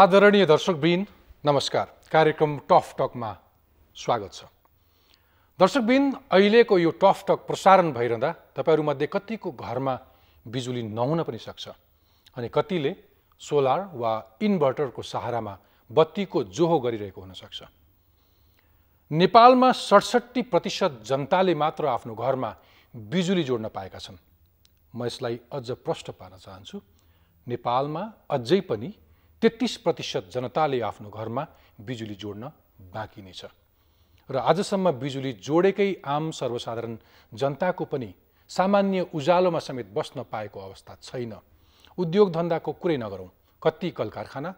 आदरणीय दर्शकबिन नमस्कार कार्यक्रम टफ टकमा स्वागत छ दर्शकबिन अहिलेको यो टफ टक प्रसारण भइरहँदा तपाईँहरूमध्ये कतिको घरमा बिजुली नहुन पनि सक्छ अनि कतिले सोलर वा इन्भर्टरको सहारामा बत्तीको जोहो गरिरहेको हुनसक्छ नेपालमा सडसट्ठी प्रतिशत जनताले मात्र आफ्नो घरमा बिजुली जोड्न पाएका छन् म यसलाई अझ प्रष्ट पार्न चाहन्छु नेपालमा अझै पनि तेत्तिस प्रतिशत जनताले आफ्नो घरमा बिजुली जोड्न बाँकी नै छ र आजसम्म बिजुली जोडेकै आम सर्वसाधारण जनताको पनि सामान्य उज्यालोमा समेत बस्न पाएको अवस्था छैन उद्योग धन्दाको कुरै नगरौँ कति कल कारखाना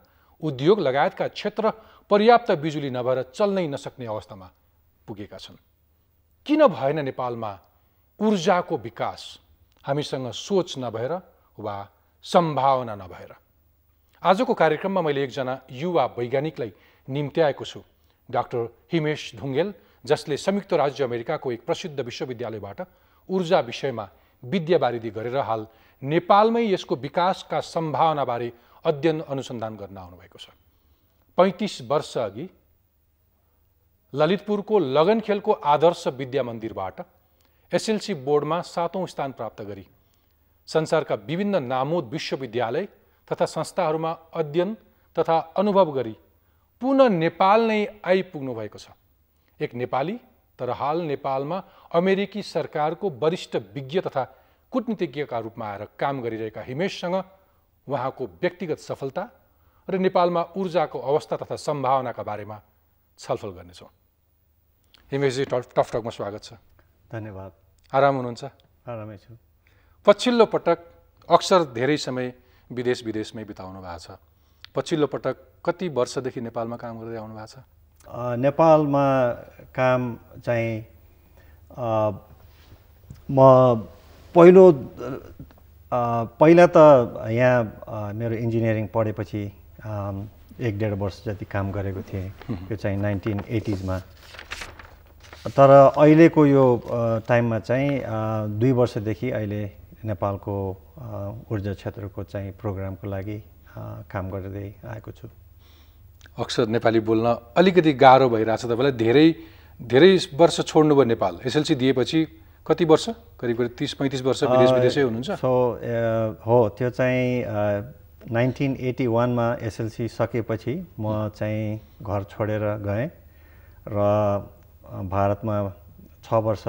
उद्योग लगायतका क्षेत्र पर्याप्त बिजुली नभएर चल्नै नसक्ने अवस्थामा पुगेका छन् किन भएन नेपालमा ऊर्जाको विकास हामीसँग सोच नभएर वा सम्भावना नभएर आजको कार्यक्रममा मैले एकजना युवा वैज्ञानिकलाई निम्त्याएको छु डाक्टर हिमेश ढुङ्गेल जसले संयुक्त राज्य अमेरिकाको एक प्रसिद्ध विश्वविद्यालयबाट ऊर्जा विषयमा विद्यावारिधि गरेर हाल नेपालमै यसको विकासका सम्भावनाबारे अध्ययन अनुसन्धान गर्न आउनुभएको छ पैँतिस वर्ष अघि ललितपुरको लगनखेलको आदर्श विद्या मन्दिरबाट एसएलसी बोर्डमा सातौँ स्थान प्राप्त गरी संसारका विभिन्न नामोद विश्वविद्यालय तथा संस्थाहरूमा अध्ययन तथा अनुभव गरी पुनः नेपाल नै आइपुग्नु भएको छ एक नेपाली तर हाल नेपालमा अमेरिकी सरकारको वरिष्ठ विज्ञ तथा कूटनीतिज्ञका रूपमा आएर काम गरिरहेका हिमेशसँग उहाँको व्यक्तिगत सफलता र नेपालमा ऊर्जाको अवस्था तथा सम्भावनाका बारेमा छलफल गर्नेछौँ हिमेशजी टकमा स्वागत छ धन्यवाद आराम हुनुहुन्छ आरामै छु पछिल्लो पटक अक्सर धेरै समय विदेश विदेशमै बिताउनु भएको छ पछिल्लो पटक कति वर्षदेखि नेपालमा काम गर्दै आउनु भएको छ नेपालमा काम चाहिँ म पहिलो पहिला त यहाँ मेरो इन्जिनियरिङ पढेपछि एक डेढ वर्ष जति काम गरेको थिएँ त्यो चाहिँ नाइन्टिन एटिजमा तर अहिलेको यो टाइममा चाहिँ दुई वर्षदेखि अहिले नेपालको ऊर्जा क्षेत्रको चाहिँ प्रोग्रामको लागि काम गर्दै आएको छु अक्सर नेपाली बोल्न अलिकति गाह्रो भइरहेछ तपाईँलाई धेरै धेरै वर्ष छोड्नुभयो नेपाल एसएलसी दिएपछि कति वर्ष करिब करिब तिस पैँतिस वर्ष विदेश विदेशै हुनुहुन्छ सो हो त्यो चाहिँ नाइन्टिन एटी वानमा एसएलसी सकेपछि म चाहिँ घर छोडेर गएँ र भारतमा छ वर्ष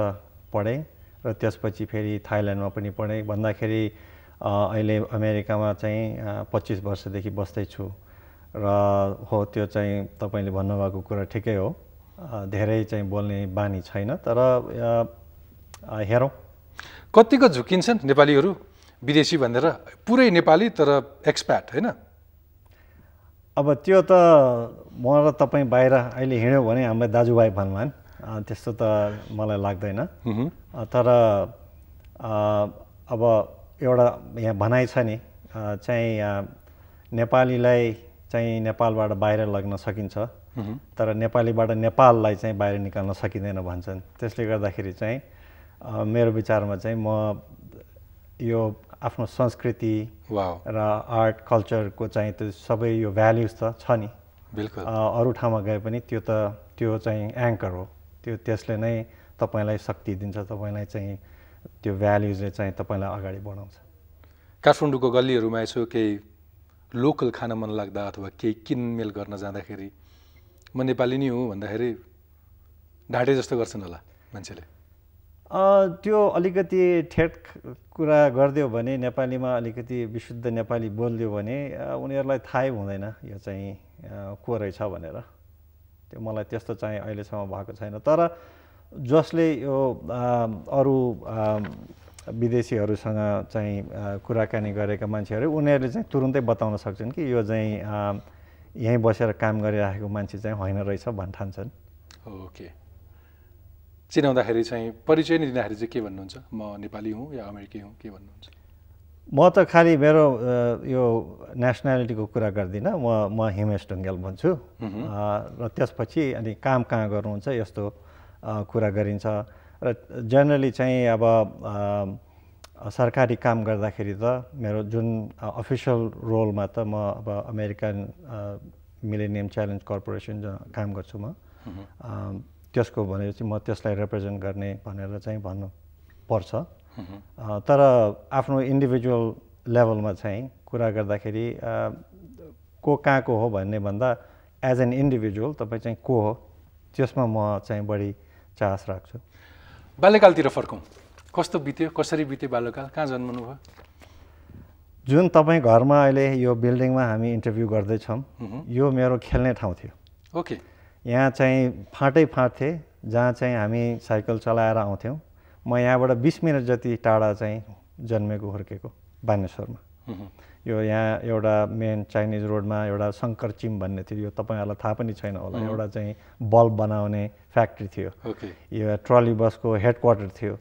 पढेँ र त्यसपछि फेरि थाइल्यान्डमा पनि पढेँ भन्दाखेरि अहिले अमेरिकामा चाहिँ पच्चिस वर्षदेखि बस्दैछु र हो त्यो चाहिँ तपाईँले भन्नुभएको कुरा ठिकै हो धेरै चाहिँ बोल्ने बानी छैन तर हेरौँ कतिको झुकिन्छन् नेपालीहरू विदेशी भनेर पुरै नेपाली तर एक्सप्याट होइन अब त्यो त म र तपाईँ बाहिर अहिले हिँड्यो भने हाम्रो दाजुभाइ भन्लान् त्यस्तो त मलाई लाग्दैन तर अब एउटा यहाँ भनाइ छ नि चाहिँ नेपालीलाई चाहिँ नेपालबाट बाहिर लग्न सकिन्छ तर नेपालीबाट नेपाललाई चाहिँ बाहिर निकाल्न सकिँदैन भन्छन् त्यसले गर्दाखेरि चाहिँ मेरो विचारमा चाहिँ म यो आफ्नो संस्कृति र आर्ट कल्चरको चाहिँ त्यो सबै यो भ्याल्युज त छ नि बिल्कुल अरू ठाउँमा गए पनि त्यो त त्यो चाहिँ एङ्कर हो त्यो त्यसले नै तपाईँलाई शक्ति दिन्छ तपाईँलाई चाहिँ त्यो भ्याल्युजले चाहिँ तपाईँलाई अगाडि बढाउँछ काठमाडौँको गल्लीहरूमा यसो केही लोकल खान मन लाग्दा अथवा केही किनमेल गर्न जाँदाखेरि म नेपाली नै हुँ भन्दाखेरि ढाँटे जस्तो गर्छन् होला मान्छेले त्यो अलिकति ठेट कुरा गरिदियो भने नेपालीमा अलिकति विशुद्ध नेपाली बोलिदियो भने उनीहरूलाई थाहै हुँदैन यो चाहिँ को रहेछ भनेर त्यो मलाई त्यस्तो चाहिँ अहिलेसम्म भएको छैन तर जसले यो अरू विदेशीहरूसँग चाहिँ कुराकानी गरेका मान्छेहरू उनीहरूले चाहिँ तुरुन्तै बताउन सक्छन् कि यो चाहिँ यहीँ बसेर काम गरिराखेको मान्छे चाहिँ होइन रहेछ भन्ठान्छन् ओके चिनाउँदाखेरि चाहिँ परिचय नै दिँदाखेरि चाहिँ के भन्नुहुन्छ म नेपाली हुँ या अमेरिकी हुँ के भन्नुहुन्छ म त खालि मेरो यो नेसनालिटीको कुरा गर्दिनँ म म हिमेश ढुङ्गेल भन्छु र त्यसपछि अनि काम कहाँ गर्नुहुन्छ यस्तो कुरा गरिन्छ र जेनरली चाहिँ अब सरकारी काम गर्दाखेरि त मेरो जुन अफिसियल रोलमा त म अब अमेरिकन मिलेनियम च्यालेन्ज कर्पोरेसन काम गर्छु म त्यसको भनेपछि म त्यसलाई रिप्रेजेन्ट गर्ने भनेर चाहिँ भन्नुपर्छ तर आफ्नो इन्डिभिजुअल लेभलमा चाहिँ कुरा गर्दाखेरि को कहाँको हो भन्ने भन्दा एज एन इन्डिभिजुअल तपाईँ चाहिँ को हो त्यसमा म चाहिँ बढी चास राख्छु बाल्यकालतिर फर्कौँ कस्तो बित्यो कसरी बित्यो बाल्यकाल कहाँ जन्मनु भयो जुन तपाईँ घरमा अहिले यो बिल्डिङमा हामी इन्टरभ्यू गर्दैछौँ यो मेरो खेल्ने ठाउँ थियो ओके यहाँ चाहिँ फाँटै फाँट थिएँ जहाँ चाहिँ हामी साइकल चलाएर आउँथ्यौँ म यहाँबाट बिस मिनट जति टाढा चाहिँ जन्मेको हुर्केको बानेश्वरमा यो यहाँ एउटा मेन चाइनिज रोडमा एउटा शङ्कर चिम भन्ने थियो यो तपाईँहरूलाई थाहा पनि छैन होला एउटा चाहिँ बल्ब बनाउने फ्याक्ट्री थियो यो ट्रली बसको हेड क्वार्टर थियो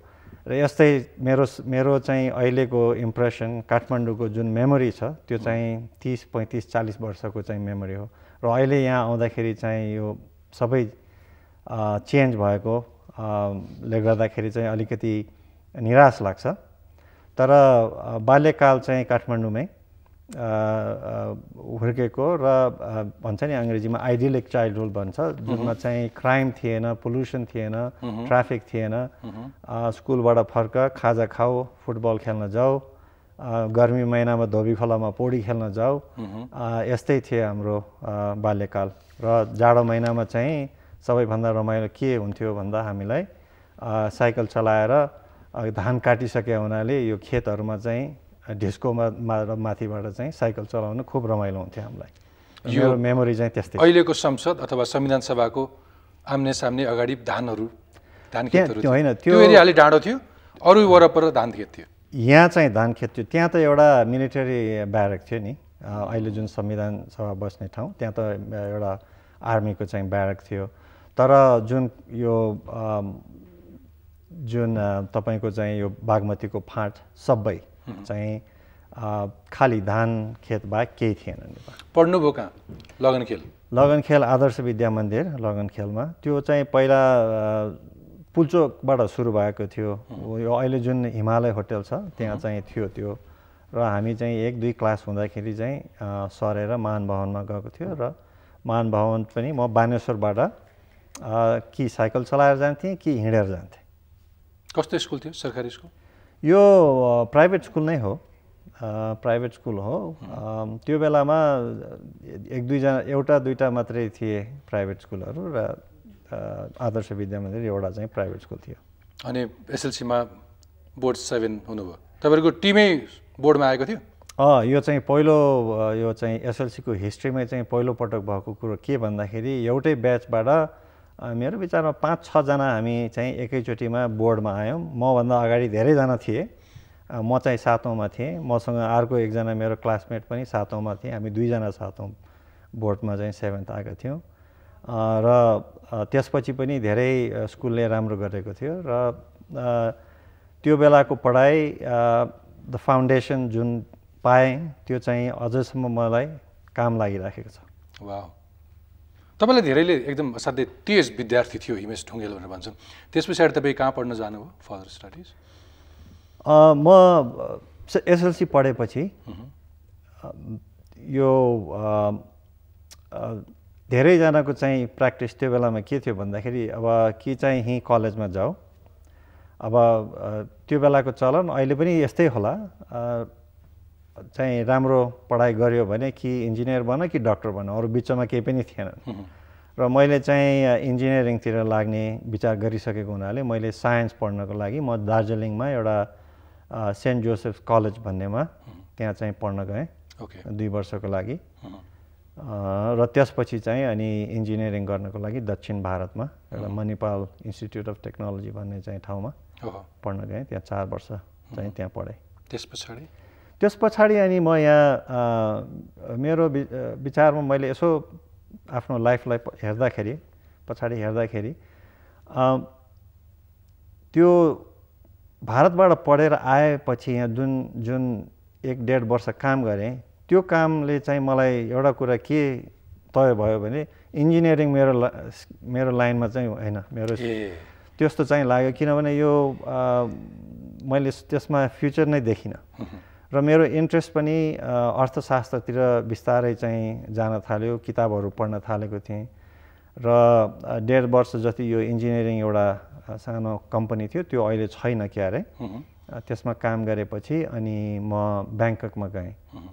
र यस्तै मेरो मेरो चाहिँ अहिलेको इम्प्रेसन काठमाडौँको जुन मेमोरी छ त्यो चाहिँ तिस पैँतिस चालिस वर्षको चाहिँ मेमोरी हो र अहिले यहाँ आउँदाखेरि चाहिँ यो सबै चेन्ज भएको ले गर्दाखेरि चाहिँ अलिकति निराश लाग्छ तर बाल्यकाल चाहिँ काठमाडौँमै हुर्केको र भन्छ नि अङ्ग्रेजीमा आइडियलिक चाइल्डहुड भन्छ जुनमा चाहिँ क्राइम थिएन पोल्युसन थिएन ट्राफिक थिएन स्कुलबाट फर्क खाजा खाऊ फुटबल खेल्न जाऊ गर्मी महिनामा धोबी खोलामा पौडी खेल्न जाऊ यस्तै थियो हाम्रो बाल्यकाल र जाडो महिनामा चाहिँ सबैभन्दा रमाइलो के हुन्थ्यो भन्दा हामीलाई साइकल चलाएर धान काटिसके हुनाले यो खेतहरूमा चाहिँ ढिस्कोमा माथिबाट चाहिँ साइकल चलाउनु खुब रमाइलो हुन्थ्यो हामीलाई यो मेमोरी चाहिँ त्यस्तै अहिलेको संसद अथवा संविधान सभाको आम्ने सामने अगाडि धानहरू धान खेतहरू होइन त्यो अलिक डाँडो थियो अरू वरपर धान खेत थियो यहाँ चाहिँ धान खेत थियो त्यहाँ त एउटा मिलिटरी ब्यारेक थियो नि अहिले जुन संविधान सभा बस्ने ठाउँ त्यहाँ त एउटा आर्मीको चाहिँ ब्यारेक थियो तर जुन यो जुन तपाईँको चाहिँ यो बागमतीको फाँट सबै चाहिँ खाली धान खेत बाहेक केही थिएन पढ्नुभयो कहाँ लगन लगनखेल लगन आदर्श विद्या मन्दिर लगन त्यो चाहिँ पहिला पुल्चोकबाट सुरु भएको थियो यो अहिले जुन हिमालय होटल छ त्यहाँ चाहिँ थियो त्यो र हामी चाहिँ एक दुई क्लास हुँदाखेरि चाहिँ सरेर महान भवनमा गएको थियो र मान भवन पनि म बानेश्वरबाट कि साइकल चलाएर जान्थेँ कि हिँडेर जान्थेँ कस्तो स्कुल थियो सरकारी स्कुल यो प्राइभेट स्कुल नै हो प्राइभेट स्कुल हो त्यो बेलामा एक दुईजना एउटा दुईवटा मात्रै थिए प्राइभेट स्कुलहरू र आदर्श विद्या मन्दिर एउटा चाहिँ प्राइभेट स्कुल थियो अनि एसएलसीमा बोर्ड सेभेन हुनुभयो तपाईँहरूको टिमै बोर्डमा आएको थियो अँ यो चाहिँ पहिलो यो चाहिँ एसएलसीको हिस्ट्रीमै चाहिँ पहिलोपटक भएको कुरो के भन्दाखेरि एउटै ब्याचबाट मेरो विचारमा पाँच छजना हामी चाहिँ एकैचोटिमा बोर्डमा आयौँ मभन्दा अगाडि धेरैजना थिए म चाहिँ सातौँमा थिएँ मसँग अर्को एकजना मेरो क्लासमेट पनि सातौँमा थिएँ हामी दुईजना सातौँ बोर्डमा चाहिँ सेभेन्थ आएका थियौँ र त्यसपछि पनि धेरै स्कुलले राम्रो गरेको थियो र त्यो बेलाको पढाइ द फाउन्डेसन जुन पाएँ त्यो चाहिँ अझसम्म मलाई काम लागिराखेको छ wow. तपाईँलाई धेरैले एकदम असाध्यै तेज विद्यार्थी थियो हिमेश ढुङ्गेल भनेर भन्छन् त्यस पछाडि तपाईँ कहाँ पढ्न जानुभयो फर्दर स्टडिज म एसएलसी पढेपछि यो धेरैजनाको चाहिँ प्र्याक्टिस त्यो बेलामा के थियो भन्दाखेरि अब कि चाहिँ यहीँ कलेजमा जाऊ अब त्यो बेलाको चलन अहिले पनि यस्तै होला चाहिँ राम्रो पढाइ गऱ्यो भने कि इन्जिनियर बन कि डक्टर बन अरू बिचमा केही पनि थिएन र मैले चाहिँ इन्जिनियरिङतिर लाग्ने विचार गरिसकेको हुनाले मैले साइन्स पढ्नको लागि म दार्जिलिङमा एउटा सेन्ट जोसेफ कलेज भन्नेमा त्यहाँ चाहिँ पढ्न गएँ ओके दुई वर्षको लागि र त्यसपछि चाहिँ अनि इन्जिनियरिङ गर्नको लागि दक्षिण भारतमा एउटा मणिपाल इन्स्टिट्युट अफ टेक्नोलोजी भन्ने चाहिँ ठाउँमा पढ्न गएँ त्यहाँ चार वर्ष चाहिँ त्यहाँ पढेँ त्यस पछाडि त्यस पछाडि अनि म यहाँ मेरो विचारमा मैले यसो आफ्नो लाइफलाई हेर्दाखेरि पछाडि हेर्दाखेरि त्यो भारतबाट पढेर आएपछि यहाँ जुन जुन एक डेढ वर्ष काम गरेँ त्यो कामले चाहिँ मलाई एउटा कुरा के तय भयो भने इन्जिनियरिङ मेरो ला मेरो लाइनमा चाहिँ होइन मेरो त्यस्तो चाहिँ लाग्यो किनभने यो मैले त्यसमा फ्युचर नै देखिनँ र मेरो इन्ट्रेस्ट पनि अर्थशास्त्रतिर बिस्तारै चाहिँ जान थाल्यो किताबहरू पढ्न थालेको थिएँ र डेढ वर्ष जति यो इन्जिनियरिङ एउटा सानो कम्पनी थियो त्यो अहिले छैन क्यारे त्यसमा काम गरेपछि अनि म ब्याङ्ककमा गएँ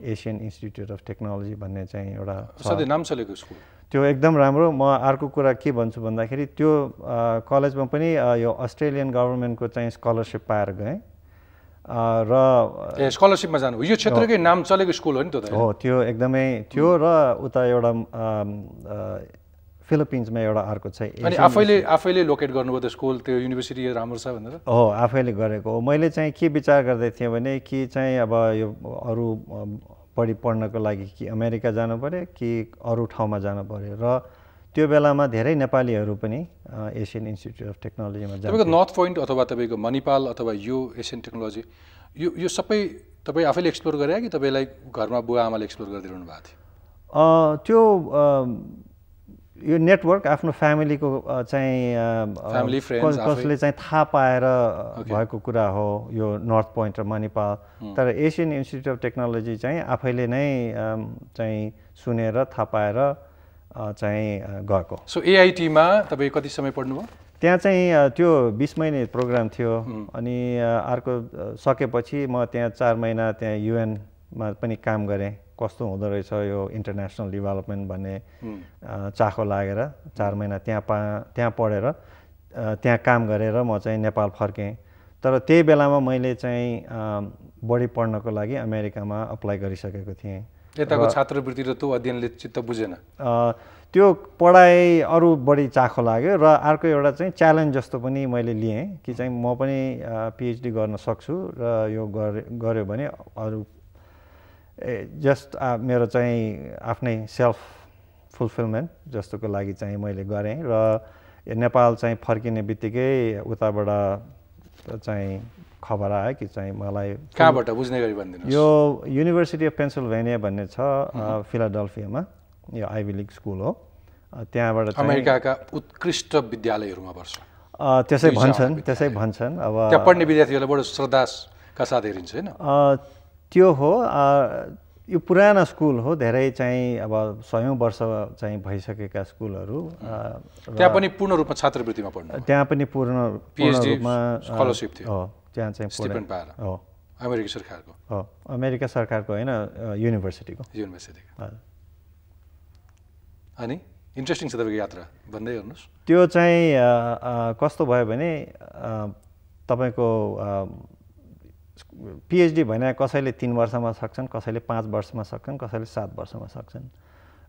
एसियन इन्स्टिट्युट अफ टेक्नोलोजी भन्ने चाहिँ एउटा नाम चलेको स्कुल त्यो एकदम राम्रो म अर्को कुरा के भन्छु भन्दाखेरि त्यो कलेजमा पनि यो अस्ट्रेलियन गभर्मेन्टको चाहिँ स्कलरसिप पाएर गएँ र स्कलरसिपमा जानु यो क्षेत्रकै नाम चलेको स्कुल हो नि त हो त्यो एकदमै थियो र उता एउटा फिलिपिन्समा एउटा अर्को छ अनि आफैले आफैले लोकेट गर्नुभयो त्यो स्कुल त्यो युनिभर्सिटी राम्रो छ भनेर हो आफैले गरेको हो मैले चाहिँ के विचार गर्दै थिएँ भने कि चाहिँ अब यो अरू पढि पढ्नको लागि कि अमेरिका जानु पऱ्यो कि अरू ठाउँमा जानु पऱ्यो र त्यो बेलामा धेरै नेपालीहरू पनि एसियन इन्स्टिच्युट अफ टेक्नोलोजीमा तपाईँको नर्थ पोइन्ट अथवा तपाईँको मणिपाल अथवा यो एसियन टेक्नोलोजी यो यो सबै तपाईँ आफैले एक्सप्लोर गरे कि तपाईँलाई घरमा बुवा आमाले एक्सप्लोर गरिदिनु भएको थियो त्यो यो नेटवर्क आफ्नो फ्यामिलीको चाहिँ कसले चाहिँ थाहा पाएर भएको कुरा हो यो नर्थ पोइन्ट र मणिपाल तर एसियन इन्स्टिच्युट अफ टेक्नोलोजी चाहिँ आफैले नै चाहिँ सुनेर थाहा पाएर चाहिँ गएको सो एआइटीमा तपाईँ कति समय पढ्नुभयो त्यहाँ चाहिँ त्यो बिस महिने प्रोग्राम थियो अनि अर्को सकेपछि म त्यहाँ चार महिना त्यहाँ युएनमा पनि काम गरेँ कस्तो हुँदो रहेछ यो इन्टरनेसनल डेभलपमेन्ट भन्ने चाखो लागेर चार महिना त्यहाँ पा त्यहाँ पढेर त्यहाँ काम गरेर म चाहिँ नेपाल फर्केँ तर त्यही बेलामा मैले चाहिँ बढी पढ्नको लागि अमेरिकामा अप्लाई गरिसकेको थिएँ यताको छात्रवृत्ति र त्यो अध्ययनले चित्त बुझेन त्यो पढाइ अरू बढी चाखो लाग्यो र अर्को एउटा चाहिँ च्यालेन्ज जस्तो पनि मैले लिएँ कि चाहिँ म पनि पिएचडी गर्न सक्छु र यो गरे गऱ्यो भने अरू ए जस्ट मेरो चाहिँ आफ्नै सेल्फ फुलफिलमेन्ट जस्तोको लागि चाहिँ मैले गरेँ र नेपाल चाहिँ फर्किने बित्तिकै उताबाट चाहिँ खबर आयो कि चाहिँ मलाई कहाँबाट बुझ्ने गरी भनिदिनु यो युनिभर्सिटी अफ पेन्सिल्भेनिया भन्ने छ फिलाडल्फियामा यो आइभी स्कुल हो त्यहाँबाट अमेरिकाका उत्कृष्ट विद्यालयहरूमा पर्छ त्यसै भन्छन् त्यसै भन्छन् अब त्यहाँ पढ्ने विद्यार्थीहरूलाई बडो श्रद्धाका साथ हेरिन्छ होइन त्यो हो यो पुरानो स्कुल हो धेरै चाहिँ अब सयौँ वर्ष चाहिँ भइसकेका स्कुलहरू त्यहाँ पनि पूर्ण रूपमा छात्रवृत्तिमा पढ्नु त्यहाँ पनि पूर्ण पूर्ण रूपमा स्कलरसिप थियो त्यहाँ चाहिँ स्टिपेन्ड पाएर हो अमेरिका सरकारको हो अमेरिका सरकारको होइन युनिभर्सिटीको युनिभर्सिटीको अनि इन्ट्रेस्टिङ छ तपाईँको यात्रा भन्दै हेर्नुहोस् त्यो चाहिँ कस्तो भयो भने तपाईँको पिएचडी भने कसैले तिन वर्षमा सक्छन् कसैले पाँच वर्षमा सक्छन् कसैले सात वर्षमा सक्छन्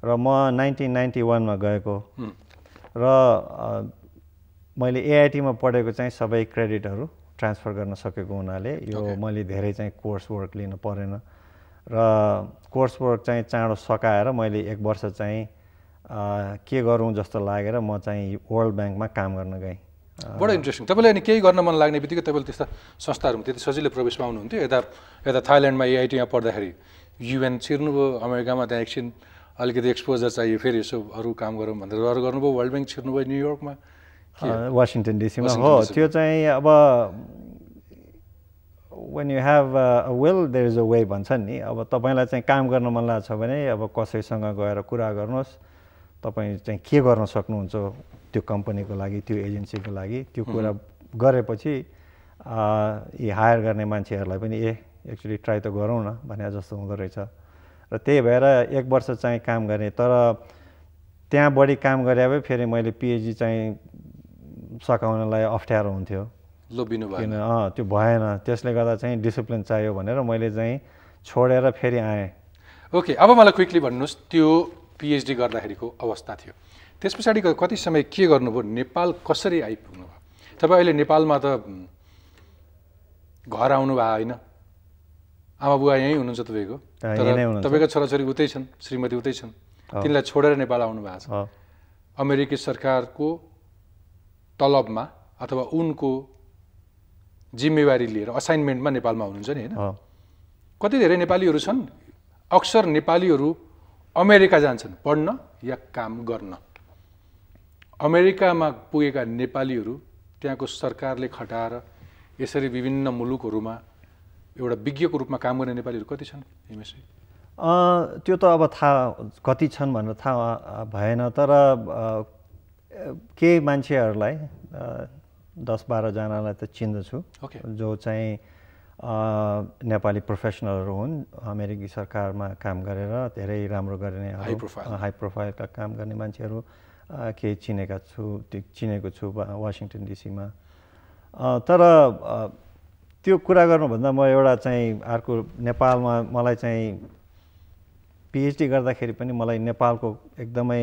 र म नाइन्टिन नाइन्टी वानमा गएको र मैले एआइटीमा पढेको चाहिँ सबै क्रेडिटहरू ट्रान्सफर गर्न सकेको हुनाले यो okay. मैले धेरै चाहिँ कोर्स वर्क लिनु परेन र कोर्स वर्क चाहिँ चाँडो सकाएर मैले एक वर्ष चाहिँ के गरौँ जस्तो लागेर म चाहिँ वर्ल्ड ब्याङ्कमा काम गर्न गएँ बडो इन्ट्रेस्टिङ तपाईँले अनि केही गर्न मन लाग्ने बित्तिकै तपाईँले त्यस्ता संस्थाहरू त्यति सजिलो प्रवेश पाउनुहुन्थ्यो यता यता थाइल्यान्डमा एआइटीमा पढ्दाखेरि युएन छिर्नुभयो अमेरिकामा त्यहाँ एकछिन अलिकति एक्सपोजर चाहियो फेरि यसो अरू काम गरौँ भनेर अरू गर्नुभयो वर्ल्ड ब्याङ्क छिर्नुभयो न्युयोर्कमा वासिङटन डिसीमा हो त्यो चाहिँ अब when you have a well there is a way भन्छन् नि अब तपाईँलाई चाहिँ काम गर्न मन लाग्छ भने अब कसैसँग गएर कुरा गर्नुहोस् तपाईँ चाहिँ के गर्न सक्नुहुन्छ त्यो कम्पनीको लागि त्यो एजेन्सीको लागि त्यो कुरा गरेपछि यी हायर गर्ने मान्छेहरूलाई पनि ए एक्चुली ट्राई त गरौँ न भने जस्तो हुँदो रहेछ र त्यही भएर एक वर्ष चाहिँ काम गरेँ तर त्यहाँ बढी काम गरे भए फेरि मैले पिएचडी चाहिँ सघाउनलाई अप्ठ्यारो हुन्थ्यो लोभिनु भएन अँ त्यो भएन त्यसले गर्दा चाहिँ डिसिप्लिन चाहियो भनेर मैले चाहिँ छोडेर फेरि आएँ ओके अब मलाई क्विकली भन्नुहोस् त्यो पिएचडी गर्दाखेरिको अवस्था थियो त्यस पछाडि कति समय के गर्नुभयो नेपाल कसरी आइपुग्नु भयो तपाईँ अहिले नेपालमा त घर आउनु भयो होइन आमा बुवा यहीँ हुनुहुन्छ तपाईँको तपाईँको छोराछोरी उतै छन् श्रीमती उतै छन् तिनीलाई छोडेर नेपाल आउनु भएको छ अमेरिकी सरकारको तलबमा अथवा उनको जिम्मेवारी लिएर असाइनमेन्टमा नेपालमा हुनुहुन्छ नि होइन कति धेरै नेपालीहरू छन् अक्सर नेपालीहरू अमेरिका जान्छन् पढ्न या काम गर्न अमेरिकामा पुगेका नेपालीहरू त्यहाँको सरकारले खटाएर यसरी विभिन्न मुलुकहरूमा एउटा विज्ञको रूपमा काम गर्ने नेपालीहरू कति छन् त्यो त अब थाहा कति छन् भनेर थाहा भएन तर केही मान्छेहरूलाई दस बाह्रजनालाई त चिन्दछु okay. जो चाहिँ नेपाली प्रोफेसनलहरू हुन् अमेरिकी सरकारमा काम गरेर धेरै राम्रो गर्ने हाई प्रोफाइलका काम गर्ने मान्छेहरू केही चिनेका छु चिनेको छु वासिङटन डिसीमा तर त्यो कुरा गर्नुभन्दा म एउटा चाहिँ अर्को नेपालमा मलाई चाहिँ पिएचडी गर्दाखेरि पनि मलाई नेपालको एकदमै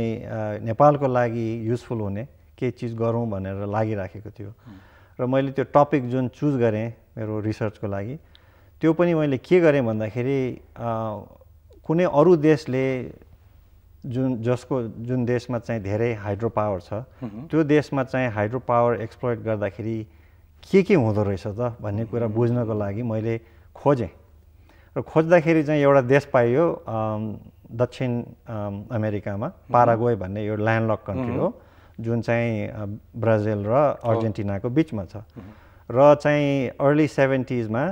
नेपालको लागि युजफुल हुने केही चिज गरौँ भनेर लागिराखेको थियो र मैले त्यो टपिक जुन चुज गरेँ मेरो रिसर्चको लागि त्यो पनि मैले के गरेँ भन्दाखेरि कुनै अरू देशले जुन जसको जुन देशमा चाहिँ धेरै हाइड्रो पावर छ त्यो देशमा चाहिँ हाइड्रो पावर एक्सप्लोइट गर्दाखेरि के के हुँदो रहेछ त भन्ने कुरा बुझ्नको लागि मैले खोजेँ र खोज्दाखेरि चाहिँ एउटा देश पाइयो दक्षिण अमेरिकामा पारागोय भन्ने यो ल्यान्डलक कन्ट्री हो जुन चाहिँ ब्राजिल र अर्जेन्टिनाको बिचमा छ र चाहिँ अर्ली सेभेन्टिजमा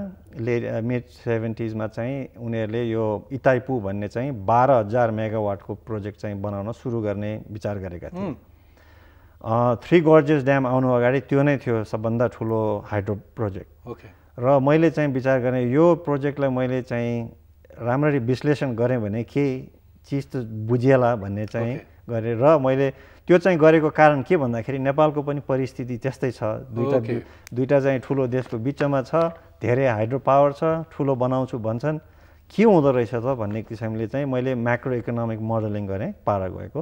ले मिड सेभेन्टिजमा चाहिँ उनीहरूले यो इताइपु भन्ने चाहिँ बाह्र हजार मेगावाटको प्रोजेक्ट चाहिँ बनाउन सुरु गर्ने विचार गरेका थिए थ्री गर्जेस ड्याम आउनु अगाडि त्यो नै थियो सबभन्दा ठुलो हाइड्रो प्रोजेक्ट ओके र मैले चाहिँ विचार गरेँ यो प्रोजेक्टलाई मैले चाहिँ राम्ररी विश्लेषण गरेँ भने के चिज त बुझिएला भन्ने चाहिँ गरेँ र मैले त्यो चाहिँ गरेको कारण के भन्दाखेरि नेपालको पनि परिस्थिति त्यस्तै छ दुईवटा दुईवटा चाहिँ ठुलो देशको बिचमा छ धेरै हाइड्रो पावर छ ठुलो बनाउँछु भन्छन् के हुँदो रहेछ त भन्ने किसिमले चाहिँ मैले म्याक्रो इकोनोमिक मोडलिङ गरेँ पारा गएको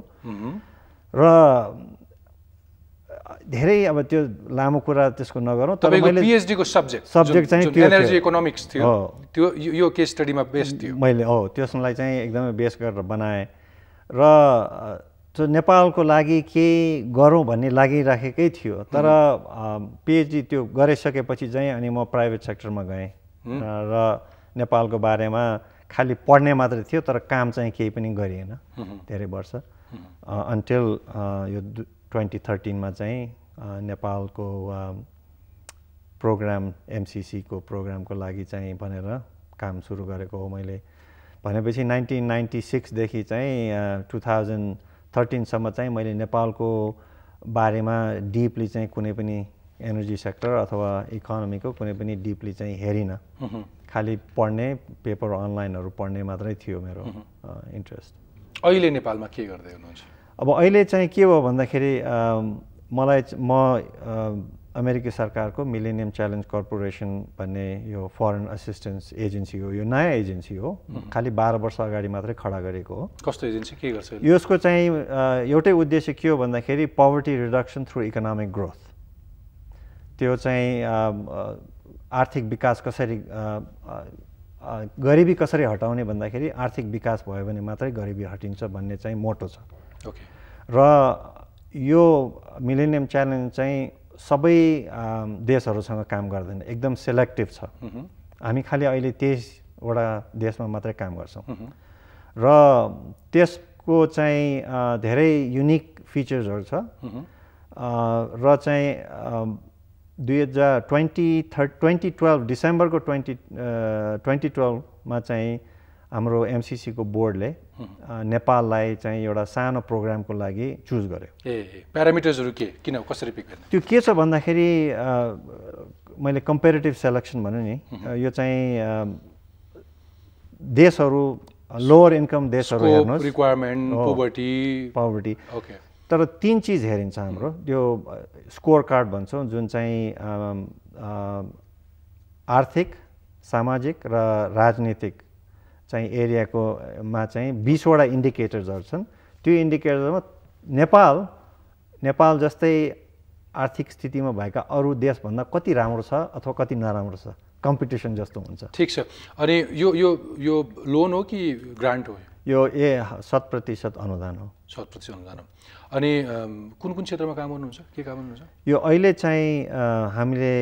र धेरै अब त्यो लामो कुरा त्यसको नगरौँ तर पिएचडीको सब्जेक्ट सब्जेक्ट चाहिँ त्यो एनर्जी इकोनोमिक्स थियो त्यो यो केस स्टडीमा बेस थियो मैले हो त्यसलाई चाहिँ एकदमै बेस गरेर बनाएँ र त्यो नेपालको लागि केही गरौँ भन्ने लागिराखेकै थियो तर पिएचडी त्यो गरिसकेपछि चाहिँ अनि म प्राइभेट सेक्टरमा गएँ र नेपालको बारेमा खालि पढ्ने मात्रै थियो तर काम चाहिँ केही पनि गरिएन धेरै वर्ष अन्टिल यो ट्वेन्टी थर्टिनमा चाहिँ नेपालको प्रोग्राम एमसिसीको प्रोग्रामको लागि चाहिँ भनेर काम सुरु गरेको हो मैले भनेपछि नाइन्टिन नाइन्टी सिक्सदेखि चाहिँ टु थाउजन्ड थर्टिनसम्म चाहिँ मैले नेपालको बारेमा डिपली चाहिँ कुनै पनि एनर्जी सेक्टर अथवा इकोनोमीको कुनै पनि डिपली चाहिँ हेरिनँ खालि पढ्ने पेपर अनलाइनहरू पढ्ने मात्रै थियो मेरो इन्ट्रेस्ट अहिले नेपालमा के गर्दै हुनुहुन्छ अब अहिले चाहिँ के हो भन्दाखेरि मलाई म अमेरिकी सरकारको मिलेनियम च्यालेन्ज कर्पोरेसन भन्ने यो फरेन असिस्टेन्स एजेन्सी हो यो नयाँ एजेन्सी हो खालि बाह्र वर्ष अगाडि मात्रै खडा गरेको हो कस्तो एजेन्सी के गर्छ यसको चाहिँ एउटै उद्देश्य के हो भन्दाखेरि poverty reduction through economic growth त्यो चाहिँ आर्थिक विकास कसरी गरिबी कसरी हटाउने भन्दाखेरि आर्थिक विकास भयो भने मात्रै गरिबी हटिन्छ भन्ने चाहिँ मोटो छ र यो मिलेनियम च्यालेन्ज चाहिँ सबै देशहरूसँग काम गर्दैन एकदम सेलेक्टिभ छ हामी खालि अहिले तेइसवटा देशमा मात्रै काम गर्छौँ र त्यसको चाहिँ धेरै युनिक फिचर्सहरू छ र चाहिँ दुई हजार ट्वेन्टी थर्ट ट्वेन्टी टुवेल्भ डिसेम्बरको ट्वेन्टी ट्वेन्टी टुवेल्भमा चाहिँ हाम्रो एमसिसीको बोर्डले नेपाललाई चाहिँ एउटा सानो प्रोग्रामको लागि चुज गर्यो ए प्यारामिटर्सहरू के किन कसरी पिक त्यो के छ भन्दाखेरि मैले कम्पेरिटिभ सेलेक्सन भनौँ नि यो चाहिँ देशहरू लोवर इन्कम देशहरू हेर्नुहोस् रिक्वायरमेन्ट पोभर्टी पोभर्टी ओके तर तिन चिज हेरिन्छ हाम्रो त्यो स्कोर कार्ड भन्छौँ जुन चाहिँ आर्थिक सामाजिक र राजनीतिक चाहिँ एरियाकोमा चाहिँ बिसवटा इन्डिकेटर्सहरू छन् त्यो इन्डिकेटरमा नेपाल नेपाल जस्तै आर्थिक स्थितिमा भएका अरू देशभन्दा कति राम्रो छ अथवा कति नराम्रो छ कम्पिटिसन जस्तो हुन्छ ठिक छ अनि यो यो यो लोन हो कि ग्रान्ट हो यो ए शत प्रतिशत अनुदान हो शत प्रतिशत अनुदान हो अनि कुन कुन क्षेत्रमा काम गर्नुहुन्छ के काम गर्नुहुन्छ यो अहिले चाहिँ हामीले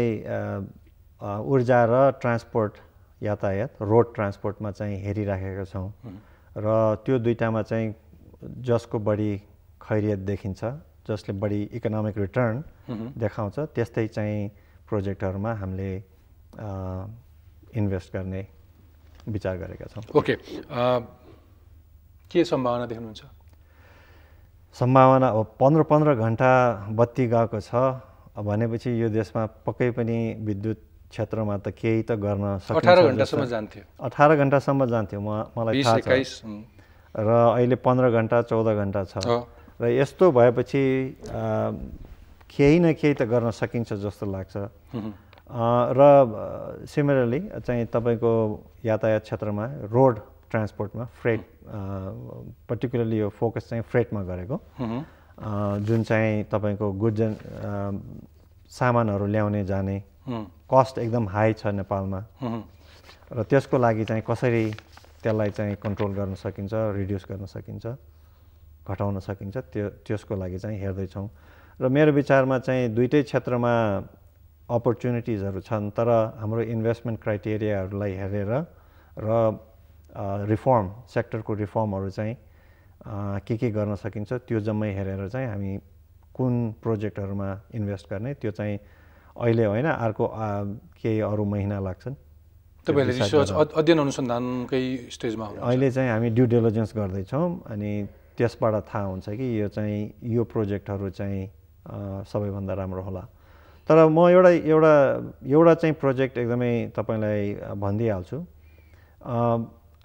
ऊर्जा र ट्रान्सपोर्ट यातायात रोड ट्रान्सपोर्टमा चाहिँ हेरिराखेका छौँ र त्यो दुइटामा चाहिँ जसको बढी खैरियत देखिन्छ जसले बढी इकोनोमिक रिटर्न देखाउँछ त्यस्तै चाहिँ प्रोजेक्टहरूमा हामीले इन्भेस्ट गर्ने विचार गरेका छौँ ओके के सम्भावना देख्नुहुन्छ सम्भावना अब पन्ध्र पन्ध्र घन्टा बत्ती गएको छ भनेपछि यो देशमा पक्कै पनि विद्युत क्षेत्रमा त केही त गर्न अठार घन्टासम्म जान्थ्यो अठार घन्टासम्म जान्थ्यो म मलाई थाहा छ र अहिले पन्ध्र घन्टा चौध घन्टा छ र यस्तो भएपछि केही न केही त गर्न सकिन्छ जस्तो लाग्छ र सिमिलरली चाहिँ तपाईँको यातायात क्षेत्रमा रोड ट्रान्सपोर्टमा फ्रेट पर्टिकुलरली यो फोकस चाहिँ फ्रेटमा गरेको जुन चाहिँ तपाईँको गुड्स सामानहरू ल्याउने जाने कस्ट एकदम हाई छ नेपालमा र त्यसको लागि चाहिँ कसरी त्यसलाई चाहिँ कन्ट्रोल गर्न सकिन्छ रिड्युस गर्न सकिन्छ घटाउन सकिन्छ त्यो त्यसको लागि चाहिँ हेर्दैछौँ र मेरो विचारमा चाहिँ दुइटै क्षेत्रमा अपर्च्युनिटिजहरू छन् तर हाम्रो इन्भेस्टमेन्ट क्राइटेरियाहरूलाई हेरेर र रिफर्म सेक्टरको रिफर्महरू चाहिँ के के गर्न सकिन्छ त्यो जम्मै हेरेर चाहिँ हामी कुन प्रोजेक्टहरूमा इन्भेस्ट गर्ने त्यो चाहिँ अहिले होइन अर्को केही अरू महिना लाग्छन् रिसर्च अध्ययन अनुसन्धानकै स्टेजमा अहिले चाहिँ हामी ड्यु डेलिजेन्स गर्दैछौँ अनि त्यसबाट थाहा हुन्छ कि यो चाहिँ यो प्रोजेक्टहरू चाहिँ सबैभन्दा राम्रो होला तर म एउटा एउटा एउटा चाहिँ प्रोजेक्ट एकदमै तपाईँलाई भनिदिइहाल्छु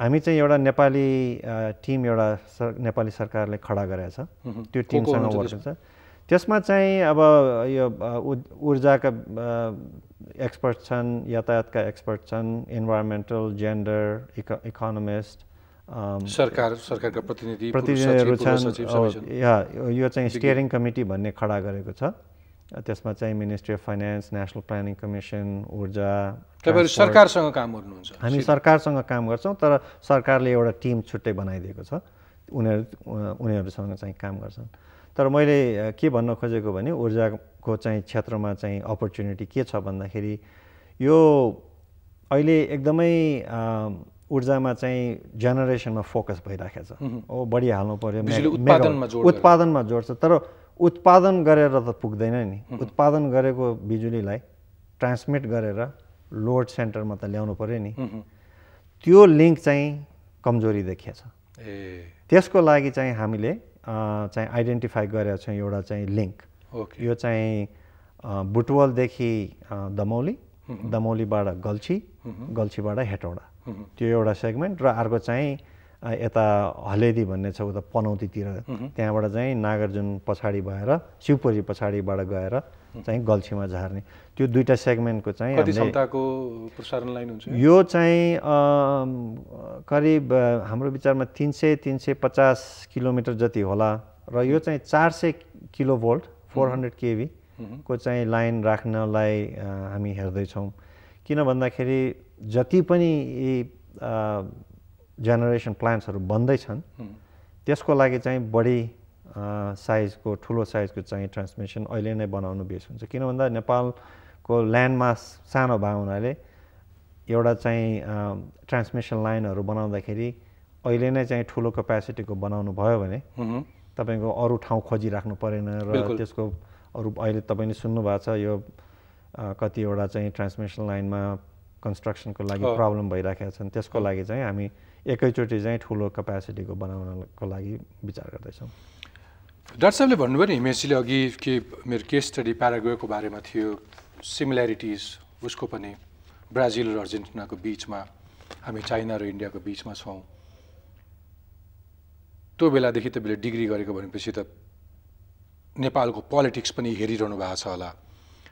हामी चाहिँ एउटा नेपाली टिम एउटा सर नेपाली सरकारले खडा गरेको छ त्यो टिमसँग वर्किङ छ त्यसमा चाहिँ अब यो ऊर्जाका एक्सपर्ट छन् यातायातका एक्सपर्ट छन् इन्भाइरोमेन्टल जेन्डर इको इकोनोमिस्ट सरकार सरकारका प्रतिनिधि प्रतिनिधिहरू छन् यो चाहिँ स्टियरिङ कमिटी भन्ने खडा गरेको छ त्यसमा चाहिँ ministry of finance national planning commission ऊर्जा तपाईँहरू सरकारसँग काम गर्नुहुन्छ हामी सरकारसँग काम गर्छौँ तर सरकारले एउटा टिम छुट्टै बनाइदिएको छ उनीहरू उनीहरूसँग चाहिँ काम गर्छन् तर मैले के भन्न खोजेको भने ऊर्जाको चाहिँ क्षेत्रमा चाहिँ अपर्च्युनिटी के छ भन्दाखेरि यो अहिले एकदमै ऊर्जामा चाहिँ जेनेरेसनमा फोकस भइराखेको छ ओ बढी हाल्नु पऱ्यो उत्पादनमा जोड्छ तर उत्पादन गरेर त पुग्दैन नि उत्पादन गरेको बिजुलीलाई ट्रान्समिट गरेर लोड सेन्टरमा त ल्याउनु पऱ्यो नि त्यो लिङ्क चाहिँ कमजोरी देखिएछ त्यसको लागि चाहिँ हामीले चाहिँ आइडेन्टिफाई गरेका छौँ एउटा चाहिँ लिङ्क यो चाहिँ बुटवलदेखि दमौली दमौलीबाट गल्छी गल्छीबाट हेटौडा त्यो एउटा सेगमेन्ट र अर्को चाहिँ यता हलेदी भन्ने छ उता पनौतीतिर त्यहाँबाट चाहिँ नागार्जुन पछाडि भएर शिवपुरी पछाडिबाट गएर चाहिँ गल्छीमा झार्ने त्यो दुईवटा सेगमेन्टको चाहिँ प्रसारण लाइन हुन्छ यो चाहिँ करिब हाम्रो विचारमा तिन सय तिन सय पचास किलोमिटर जति होला र यो चाहिँ चार सय kilovolt four hundred KV को चाहिँ लाइन राख्नलाई हामी हेर्दैछौँ किन भन्दाखेरि जति पनि यी जेनेरेसन प्लान्ट्सहरू बन्दै छन् त्यसको लागि चाहिँ बढी साइजको ठुलो साइजको चाहिँ ट्रान्समिसन अहिले नै बनाउनु बेस हुन्छ किन भन्दा नेपालको ल्यान्डमास सानो भएको हुनाले एउटा चाहिँ ट्रान्समिसन लाइनहरू बनाउँदाखेरि अहिले नै चाहिँ ठुलो क्यापेसिटीको बनाउनु भयो भने तपाईँको अरू ठाउँ खोजिराख्नु परेन र त्यसको अरू अहिले तपाईँले सुन्नुभएको छ यो कतिवटा चाहिँ ट्रान्समिसन लाइनमा कन्स्ट्रक्सनको लागि प्रब्लम भइराखेका छन् त्यसको लागि चाहिँ हामी एकैचोटि चाहिँ ठुलो क्यापेसिटीको बनाउनको लागि विचार गर्दैछौँ डाक्टर साहबले भन्नुभयो नि हिमेसीले अघि के मेरो केस स्टडी प्याराग्वेको बारेमा थियो सिमिल्यारिटिज उसको पनि ब्राजिल र अर्जेन्टिनाको बिचमा हामी चाइना र इन्डियाको बिचमा छौँ त्यो बेलादेखि तपाईँले डिग्री गरेको भनेपछि त नेपालको पोलिटिक्स पनि हेरिरहनु भएको छ होला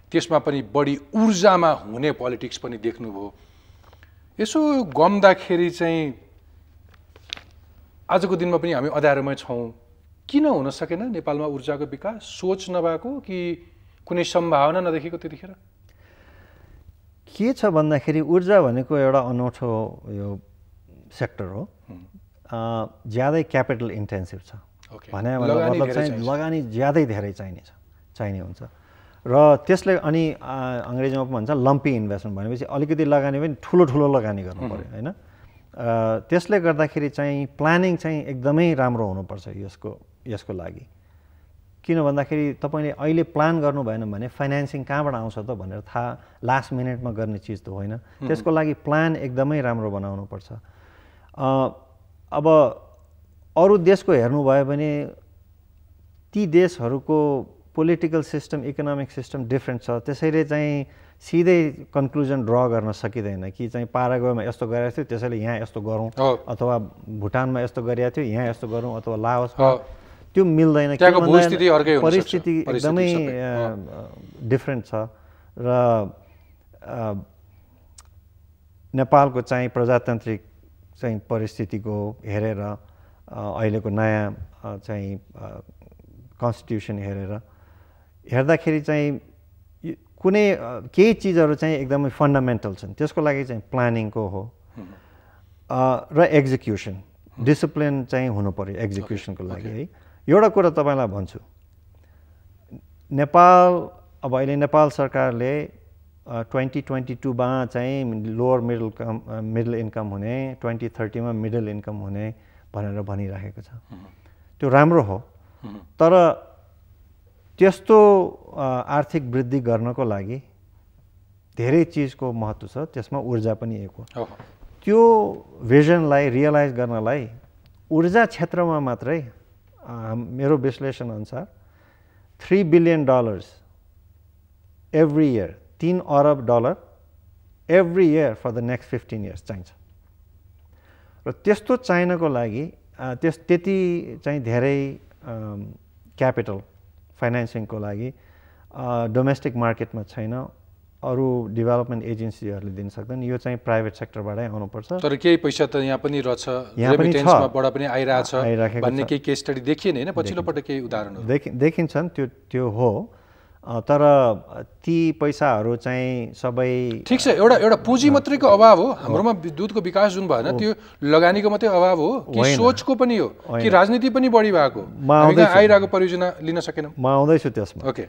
त्यसमा पनि बढी ऊर्जामा हुने पोलिटिक्स पनि देख्नुभयो यसो गम्दाखेरि चाहिँ आजको दिनमा पनि हामी अध्यारोमै छौँ किन हुन सकेन नेपालमा ऊर्जाको विकास सोच नभएको कि कुनै सम्भावना नदेखेको त्यतिखेर के छ भन्दाखेरि ऊर्जा भनेको एउटा अनौठो यो सेक्टर हो ज्यादै क्यापिटल इन्टेन्सिभ छ भने मतलब चाहिँ लगानी ज्यादै धेरै चाहिने छ चाहिने हुन्छ र त्यसले अनि अङ्ग्रेजीमा पनि भन्छ लम्पी इन्भेस्टमेन्ट भनेपछि अलिकति लगानी पनि ठुलो ठुलो लगानी गर्नु पऱ्यो होइन त्यसले गर्दाखेरि चाहिँ प्लानिङ चाहिँ एकदमै राम्रो हुनुपर्छ यसको यसको लागि किन भन्दाखेरि तपाईँले अहिले प्लान गर्नु भएन भने फाइनेन्सिङ कहाँबाट आउँछ त भनेर थाहा लास्ट मिनटमा गर्ने चिज त होइन त्यसको लागि प्लान एकदमै राम्रो बनाउनुपर्छ अब अरू देशको हेर्नुभयो भने ती देशहरूको political system economic system different छ त्यसैले चाहिँ सिधै कन्क्लुजन ड्र गर्न सकिँदैन कि चाहिँ पारागोमा यस्तो गरेको थियो त्यसैले यहाँ यस्तो गरौँ अथवा भुटानमा यस्तो गरिएको थियो यहाँ यस्तो गरौँ अथवा लाओस् त्यो मिल्दैन परिस्थिति एकदमै डिफ्रेन्ट छ र नेपालको चाहिँ प्रजातान्त्रिक चाहिँ परिस्थितिको हेरेर अहिलेको नयाँ चाहिँ कन्स्टिट्युसन हेरेर हेर्दाखेरि चाहिँ कुनै केही चिजहरू चाहिँ एकदमै फन्डामेन्टल छन् त्यसको लागि चाहिँ प्लानिङको हो र एक्जिक्युसन डिसिप्लिन चाहिँ हुनु पऱ्यो एक्जिक्युसनको लागि है एउटा कुरा तपाईँलाई भन्छु नेपाल अब अहिले नेपाल सरकारले ट्वेन्टी ट्वेन्टी टूमा चाहिँ लोवर मिडल कम मिडल इन्कम हुने ट्वेन्टी थर्टीमा मिडल इन्कम हुने भनेर भनिराखेको छ त्यो राम्रो हो तर त्यस्तो आर्थिक वृद्धि गर्नको लागि धेरै चिजको महत्त्व छ त्यसमा ऊर्जा पनि एक हो त्यो भिजनलाई रियलाइज गर्नलाई ऊर्जा क्षेत्रमा मात्रै मेरो विश्लेषण अनुसार three billion dollars every year तिन अरब dollar every year for the next fifteen years चाहिन्छ र त्यस्तो चाहिनको लागि त्यस त्यति चाहिँ धेरै क्यापिटल फाइनेन्सिङको लागि डोमेस्टिक मार्केटमा छैन अरू डेभलपमेन्ट एजेन्सीहरूले दिन सक्दैन यो चाहिँ प्राइभेट सेक्टरबाटै आउनुपर्छ तर केही पैसा त यहाँ पनि रहेछ यहाँ पनि आइरहेको छ भन्ने केही केस स्टडी देखिएन होइन पछिल्लो पटक केही उदाहरणहरू देखिन्छन् त्यो त्यो हो तर ती पैसाहरू चाहिँ सबै ठिक छ एउटा एउटा पुँजी मात्रैको अभाव हो हाम्रोमा विद्युतको विकास जुन भएन त्यो लगानीको मात्रै अभाव हो कि सोचको पनि हो कि राजनीति पनि बढी भएको आइरहेको परियोजना लिन सकेन म आउँदैछु त्यसमा ओके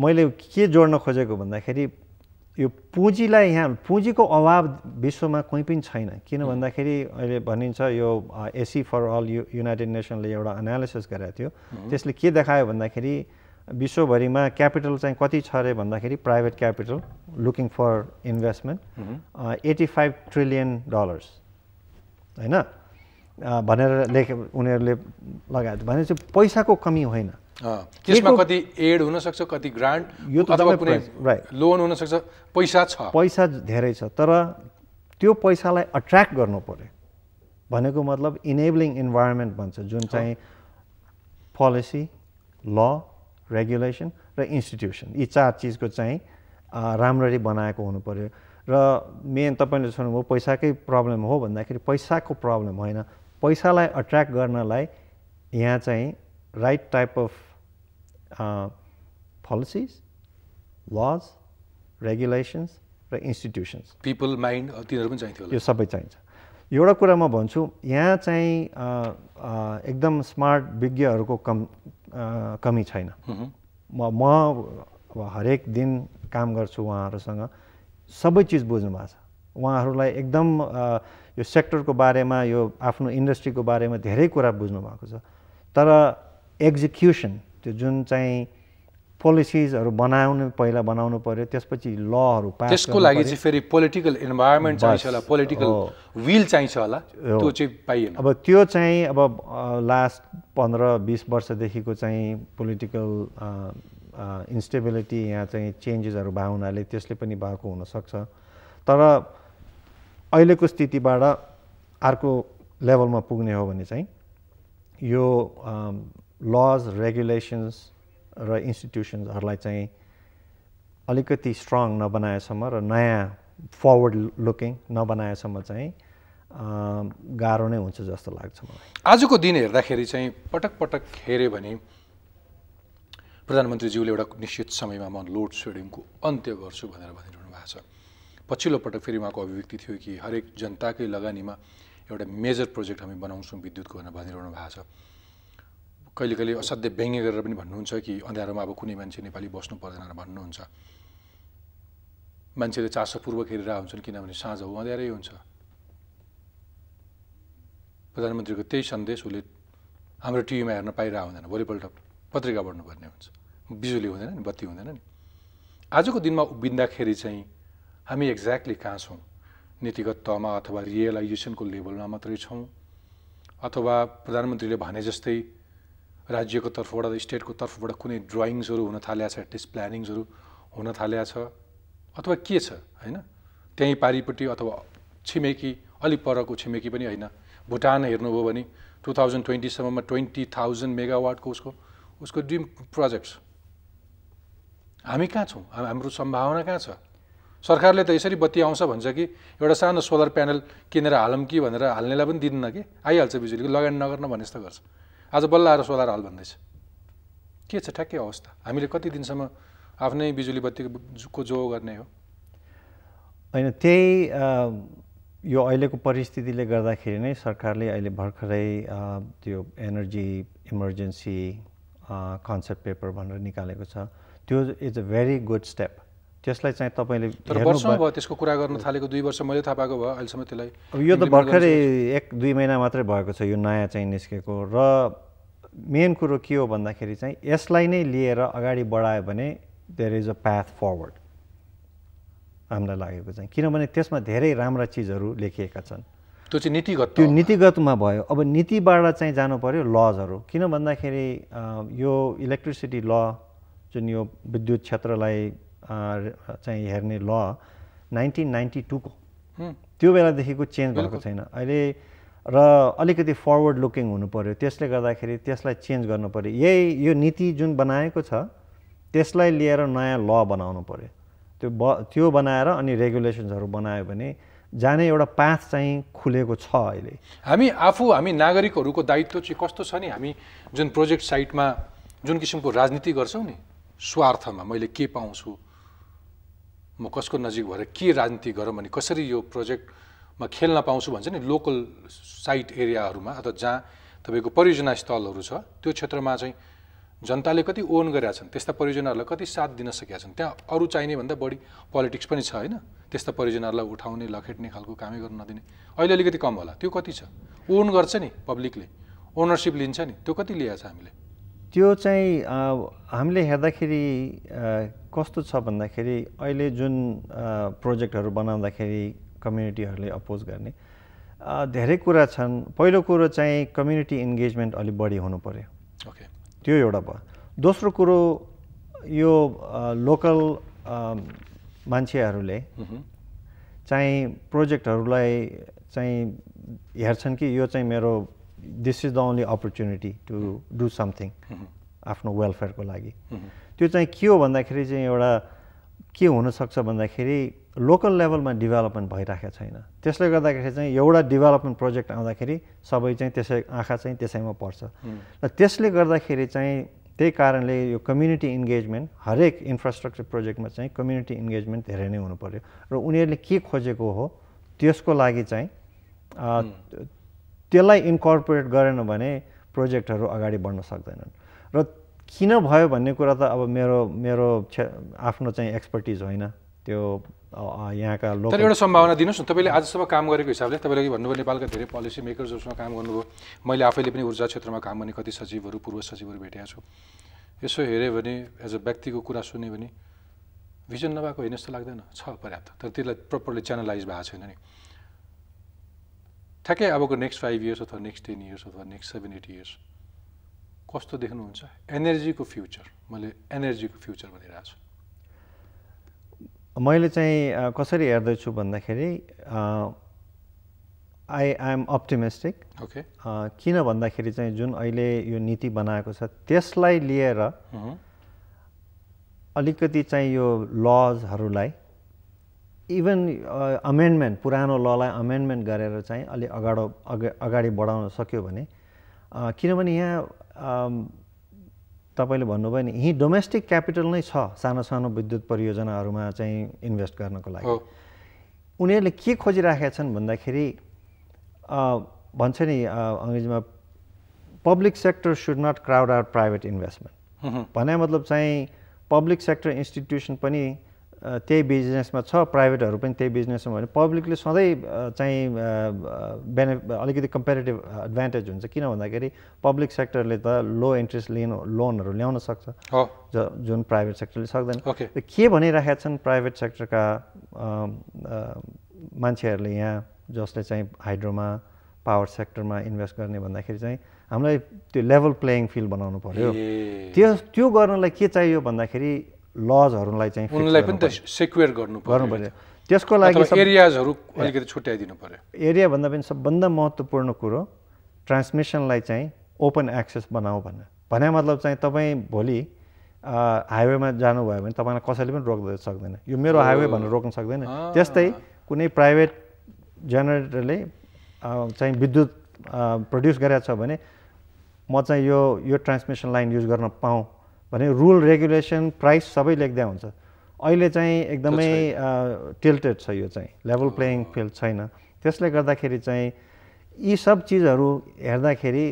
मैले के जोड्न खोजेको भन्दाखेरि यो पुँजीलाई यहाँ पुँजीको अभाव विश्वमा कोही पनि छैन किन भन्दाखेरि अहिले भनिन्छ यो SE for all U United नेसनले एउटा एनालिसिस गरेको थियो त्यसले के देखायो भन्दाखेरि विश्वभरिमा क्यापिटल चाहिँ कति छ अरे भन्दाखेरि private capital looking for investment eighty five trillion dollars होइन भनेर लेखे उनीहरूले लगाए भनेपछि पैसाको कमी होइन त्यसमा कति एड हुनसक्छ कति ग्रान्ट यो त राइट लोन हुनसक्छ पैसा छ पैसा धेरै छ तर त्यो पैसालाई अट्र्याक्ट गर्नु पऱ्यो भनेको मतलब इनेबलिङ इन्भाइरोमेन्ट भन्छ जुन चाहिँ पोलिसी ल रेगुलेसन र इन्स्टिट्युसन यी चार चिजको चाहिँ राम्ररी बनाएको हुनु पऱ्यो र मेन तपाईँले सुन्नुभयो पैसाकै प्रब्लम हो भन्दाखेरि पैसाको प्रब्लम होइन पैसालाई अट्र्याक्ट गर्नलाई यहाँ चाहिँ right type of policies laws regulations र इन्स्टिट्युसन्स पिपल माइन्ड तिनीहरू पनि चाहिन्छ यो सबै चाहिन्छ एउटा कुरा म भन्छु यहाँ चाहिँ एकदम स्मार्ट विज्ञहरूको कम कमी छैन म म अब हरेक दिन काम गर्छु उहाँहरूसँग सबै चिज बुझ्नु भएको छ उहाँहरूलाई एकदम यो सेक्टरको बारेमा यो आफ्नो इन्डस्ट्रीको बारेमा धेरै कुरा बुझ्नु भएको छ तर एक्जिक्युसन त्यो जुन चाहिँ पोलिसिजहरू बनाउनु पहिला बनाउनु पर्यो त्यसपछि लहरू पास त्यसको लागि चाहिँ फेरि पोलिटिकल इन्भाइरोमेन्ट चाहिन्छ होला पोलिटिकल विल चाहिन्छ होला त्यो चाहिँ पाइएन अब त्यो चाहिँ अब लास्ट पन्ध्र बिस वर्षदेखिको चाहिँ पोलिटिकल इन्स्टेबिलिटी यहाँ चाहिँ चेन्जेसहरू भएको हुनाले त्यसले पनि भएको हुनसक्छ तर अहिलेको स्थितिबाट अर्को लेभलमा पुग्ने हो भने चाहिँ यो लज रेगुलेसन्स र इन्स्टिट्युसन्सहरूलाई चाहिँ अलिकति स्ट्रङ नबनाएसम्म र नयाँ फरवर्ड लुकिङ नबनाएसम्म चाहिँ गाह्रो नै हुन्छ जस्तो लाग्छ मलाई आजको दिन हेर्दाखेरि चाहिँ पटक पटक हेऱ्यो भने प्रधानमन्त्रीज्यूले एउटा निश्चित समयमा म लोड सेडिङको अन्त्य गर्छु भनेर भनिरहनु भएको छ पछिल्लो पटक फेरि उहाँको अभिव्यक्ति थियो कि हरेक जनताकै लगानीमा एउटा मेजर प्रोजेक्ट हामी बनाउँछौँ विद्युतको भनेर भनिरहनु भएको छ कहिले कहिले असाध्य व्यङ्ग्य गरेर पनि भन्नुहुन्छ कि अँध्यारोमा अब कुनै मान्छे नेपाली बस्नु पर्दैन भन्नुहुन्छ मान्छेले चासोपूर्वक हेरेर हुन्छन् किनभने साँझ हो अँध्यारै हुन्छ प्रधानमन्त्रीको त्यही सन्देश उसले हाम्रो टिभीमा हेर्न पाइरहेको हुँदैन भोलिपल्ट पत्रिका पढ्नुपर्ने हुन्छ बिजुली हुँदैन नि बत्ती हुँदैन नि आजको दिनमा उभिँदाखेरि चाहिँ हामी एक्ज्याक्टली कहाँ छौँ नीतिगत तहमा अथवा रियलाइजेसनको लेभलमा मात्रै छौँ अथवा प्रधानमन्त्रीले भने जस्तै राज्यको तर्फबाट स्टेटको तर्फबाट कुनै ड्रइङ्सहरू हुन थाले छ एटलिस्ट प्लानिङ्सहरू हुन थाले छ अथवा के छ होइन त्यहीँ पारिपट्टि अथवा छिमेकी अलिक परको छिमेकी पनि होइन भुटान हेर्नुभयो भने टु थाउजन्ड ट्वेन्टीसम्ममा ट्वेन्टी थाउजन्ड मेगावाटको उसको उसको ड्रिम प्रोजेक्ट हामी कहाँ छौँ हाम्रो सम्भावना कहाँ छ सरकारले त यसरी बत्ती आउँछ भन्छ कि एउटा सानो सोलर प्यानल किनेर हालौँ कि भनेर हाल्नेलाई पनि दिन्न कि आइहाल्छ बिजुलीको लगानी नगर्न भने जस्तो गर्छ आज बल्ल आएर सोलर हल भन्दैछ के छ ठ्याक्कै अवस्था हामीले कति दिनसम्म आफ्नै बिजुली बत्तीको जो गर्ने हो होइन त्यही यो अहिलेको परिस्थितिले गर्दाखेरि नै सरकारले अहिले भर्खरै त्यो एनर्जी इमर्जेन्सी कन्सेप्ट पेपर भनेर निकालेको छ त्यो is a very good step त्यसलाई चाहिँ तपाईँले भयो त्यसको कुरा गर्न थालेको दुई वर्ष मैले थाहा पाएको भयो अहिलेसम्म त्यसलाई अब यो त भर्खरै एक दुई महिना मात्रै भएको छ यो नयाँ चाहिँ निस्केको र मेन कुरो के हो भन्दाखेरि चाहिँ यसलाई नै लिएर अगाडि बढायो भने there is a path forward हामीलाई लागेको चाहिँ किनभने त्यसमा धेरै राम्रा चिजहरू लेखिएका छन् त्यो चाहिँ नीतिगत त्यो नीतिगतमा भयो अब नीतिबाट चाहिँ जानु पऱ्यो लजहरू किन भन्दाखेरि यो इलेक्ट्रिसिटी ल जुन यो विद्युत क्षेत्रलाई चाहिँ हेर्ने ल नाइन्टिन नाइन्टी टूको त्यो बेलादेखिको चेन्ज भएको छैन अहिले र अलिकति फरवर्ड लुकिङ हुनु पऱ्यो त्यसले गर्दाखेरि त्यसलाई चेन्ज गर्नु पऱ्यो यही यो नीति जुन बनाएको छ त्यसलाई लिएर नयाँ ल बनाउनु पऱ्यो त्यो ब त्यो बनाएर अनि रेगुलेसन्सहरू बनायो भने जाने एउटा पाथ चाहिँ खुलेको छ अहिले हामी आफू हामी नागरिकहरूको दायित्व चाहिँ कस्तो छ नि हामी जुन प्रोजेक्ट साइटमा जुन किसिमको राजनीति गर्छौँ नि स्वार्थमा मैले के पाउँछु म कसको नजिक भएर के राजनीति गरौँ भने कसरी यो प्रोजेक्टमा खेल्न पाउँछु भन्छ नि लोकल साइट एरियाहरूमा अथवा जहाँ तपाईँको परियोजना स्थलहरू छ त्यो क्षेत्रमा चाहिँ जनताले कति ओन गरेका छन् त्यस्ता परियोजनाहरूलाई कति साथ दिन सकेका छन् त्यहाँ अरू चाहिने भन्दा बढी पोलिटिक्स पनि छ होइन त्यस्ता परियोजनाहरूलाई उठाउने लखेट्ने खालको कामै गर्न नदिने अहिले अलिकति कम होला त्यो कति छ ओन गर्छ नि पब्लिकले ओनरसिप लिन्छ नि त्यो कति लिएको छ हामीले त्यो चाहिँ हामीले हेर्दाखेरि कस्तो छ भन्दाखेरि अहिले जुन प्रोजेक्टहरू बनाउँदाखेरि कम्युनिटीहरूले अपोज गर्ने धेरै कुरा छन् पहिलो कुरो चाहिँ कम्युनिटी इन्गेजमेन्ट अलिक बढी हुनु पऱ्यो okay. त्यो एउटा भयो दोस्रो कुरो यो लोकल मान्छेहरूले चाहिँ प्रोजेक्टहरूलाई चाहिँ हेर्छन् कि यो चाहिँ मेरो this is the only opportunity to do something आफ्नो वेलफेयरको लागि mm -hmm. त्यो चाहिँ के हो भन्दाखेरि चाहिँ एउटा के हुनसक्छ भन्दाखेरि लोकल लेभलमा डेभलपमेन्ट भइरहेको छैन त्यसले गर्दाखेरि चाहिँ एउटा डेभलपमेन्ट प्रोजेक्ट आउँदाखेरि सबै चाहिँ त्यसै आँखा चाहिँ त्यसैमा पर्छ र त्यसले गर्दाखेरि चाहिँ त्यही कारणले यो कम्युनिटी इन्गेजमेन्ट हरेक इन्फ्रास्ट्रक्चर प्रोजेक्टमा चाहिँ कम्युनिटी इन्गेजमेन्ट धेरै नै हुनु पऱ्यो र उनीहरूले के खोजेको हो त्यसको लागि चाहिँ त्यसलाई इन्कर्पोरेट गरेन भने प्रोजेक्टहरू अगाडि बढ्न सक्दैनन् र किन भयो भन्ने कुरा त अब मेरो मेरो आफ्नो चाहिँ एक्सपर्टिज होइन त्यो यहाँका लोक एउटा सम्भावना दिनुहोस् न तपाईँले आजसम्म काम गरेको हिसाबले तपाईँले भन्नुभयो नेपालका धेरै पोलिसी मेकर्सहरूसँग काम गर्नुभयो मैले आफैले पनि ऊर्जा क्षेत्रमा काम गर्ने कति सचिवहरू पूर्व सचिवहरू भेटेको छु यसो हेऱ्यो भने एज अ व्यक्तिको कुरा सुन्यो भने भिजन नभएको होइन जस्तो लाग्दैन छ पर्याप्त तर त्यसलाई प्रपरली च्यानलाइज भएको छैन नि ठ्याक्कै अबको नेक्स्ट फाइभ इयर्स अथवा नेक्स्ट टेन इयर्स अथवा नेक्स्ट सेभेन एट इयर्स कस्तो देख्नुहुन्छ एनर्जीको फ्युचर मैले एनर्जीको फ्युचर भनिरहेको छु मैले चाहिँ कसरी हेर्दैछु भन्दाखेरि आई एम अप्टिमिस्टिक ओके किन भन्दाखेरि चाहिँ जुन अहिले यो नीति बनाएको छ त्यसलाई लिएर अलिकति चाहिँ यो लजहरूलाई इभन अमेन्डमेन्ट पुरानो ललाई अमेन्डमेन्ट गरेर चाहिँ अलिक अगाडि अगाडि बढाउन सक्यो भने किनभने यहाँ तपाईँले भन्नुभयो नि यहीँ डोमेस्टिक क्यापिटल नै छ सानो सानो विद्युत परियोजनाहरूमा चाहिँ इन्भेस्ट गर्नको लागि उनीहरूले के खोजिराखेका छन् भन्दाखेरि भन्छ नि अङ्ग्रेजीमा public sector should not crowd out private investment भने मतलब चाहिँ पब्लिक सेक्टर इन्स्टिट्युसन पनि त्यही बिजनेसमा छ प्राइभेटहरू पनि त्यही बिजनेसमा भने पब्लिकले सधैँ चाहिँ बेने अलिकति कम्पेरिटिभ एडभान्टेज हुन्छ किन भन्दाखेरि पब्लिक सेक्टरले त लो इन्ट्रेस्ट लिन लोनहरू ल्याउन सक्छ ज जुन प्राइभेट सेक्टरले सक्दैन के भनिरहेका छन् प्राइभेट सेक्टरका मान्छेहरूले यहाँ जसले चाहिँ हाइड्रोमा पावर सेक्टरमा इन्भेस्ट गर्ने भन्दाखेरि चाहिँ हामीलाई त्यो लेभल प्लेइङ फिल्ड बनाउनु पऱ्यो त्यो त्यो गर्नलाई के चाहियो भन्दाखेरि लजहरूलाई चाहिँ उनलाई पनि त सेक्युर गर्नु गर्नु पऱ्यो त्यसको लागि एरियाजहरू अलिकति छुट्याइदिनु पऱ्यो एरियाभन्दा पनि सबभन्दा महत्त्वपूर्ण कुरो ट्रान्समिसनलाई चाहिँ ओपन एक्सेस बनाऊ भनेर भने मतलब चाहिँ तपाईँ भोलि हाइवेमा जानुभयो भने तपाईँलाई कसैले पनि रोक्दै सक्दैन यो मेरो हाइवे भनेर रोक्न सक्दैन त्यस्तै कुनै प्राइभेट जेनेरेटरले चाहिँ विद्युत प्रड्युस गरेको छ भने म चाहिँ यो यो ट्रान्समिसन लाइन युज गर्न पाऊँ भने रुल रेगुलेसन प्राइस सबै लेख्दै हुन्छ अहिले चाहिँ एकदमै टिल्टेड छ यो चाहिँ लेभल प्लेइङ फिल्ड छैन त्यसले गर्दाखेरि चाहिँ यी सब चिजहरू हेर्दाखेरि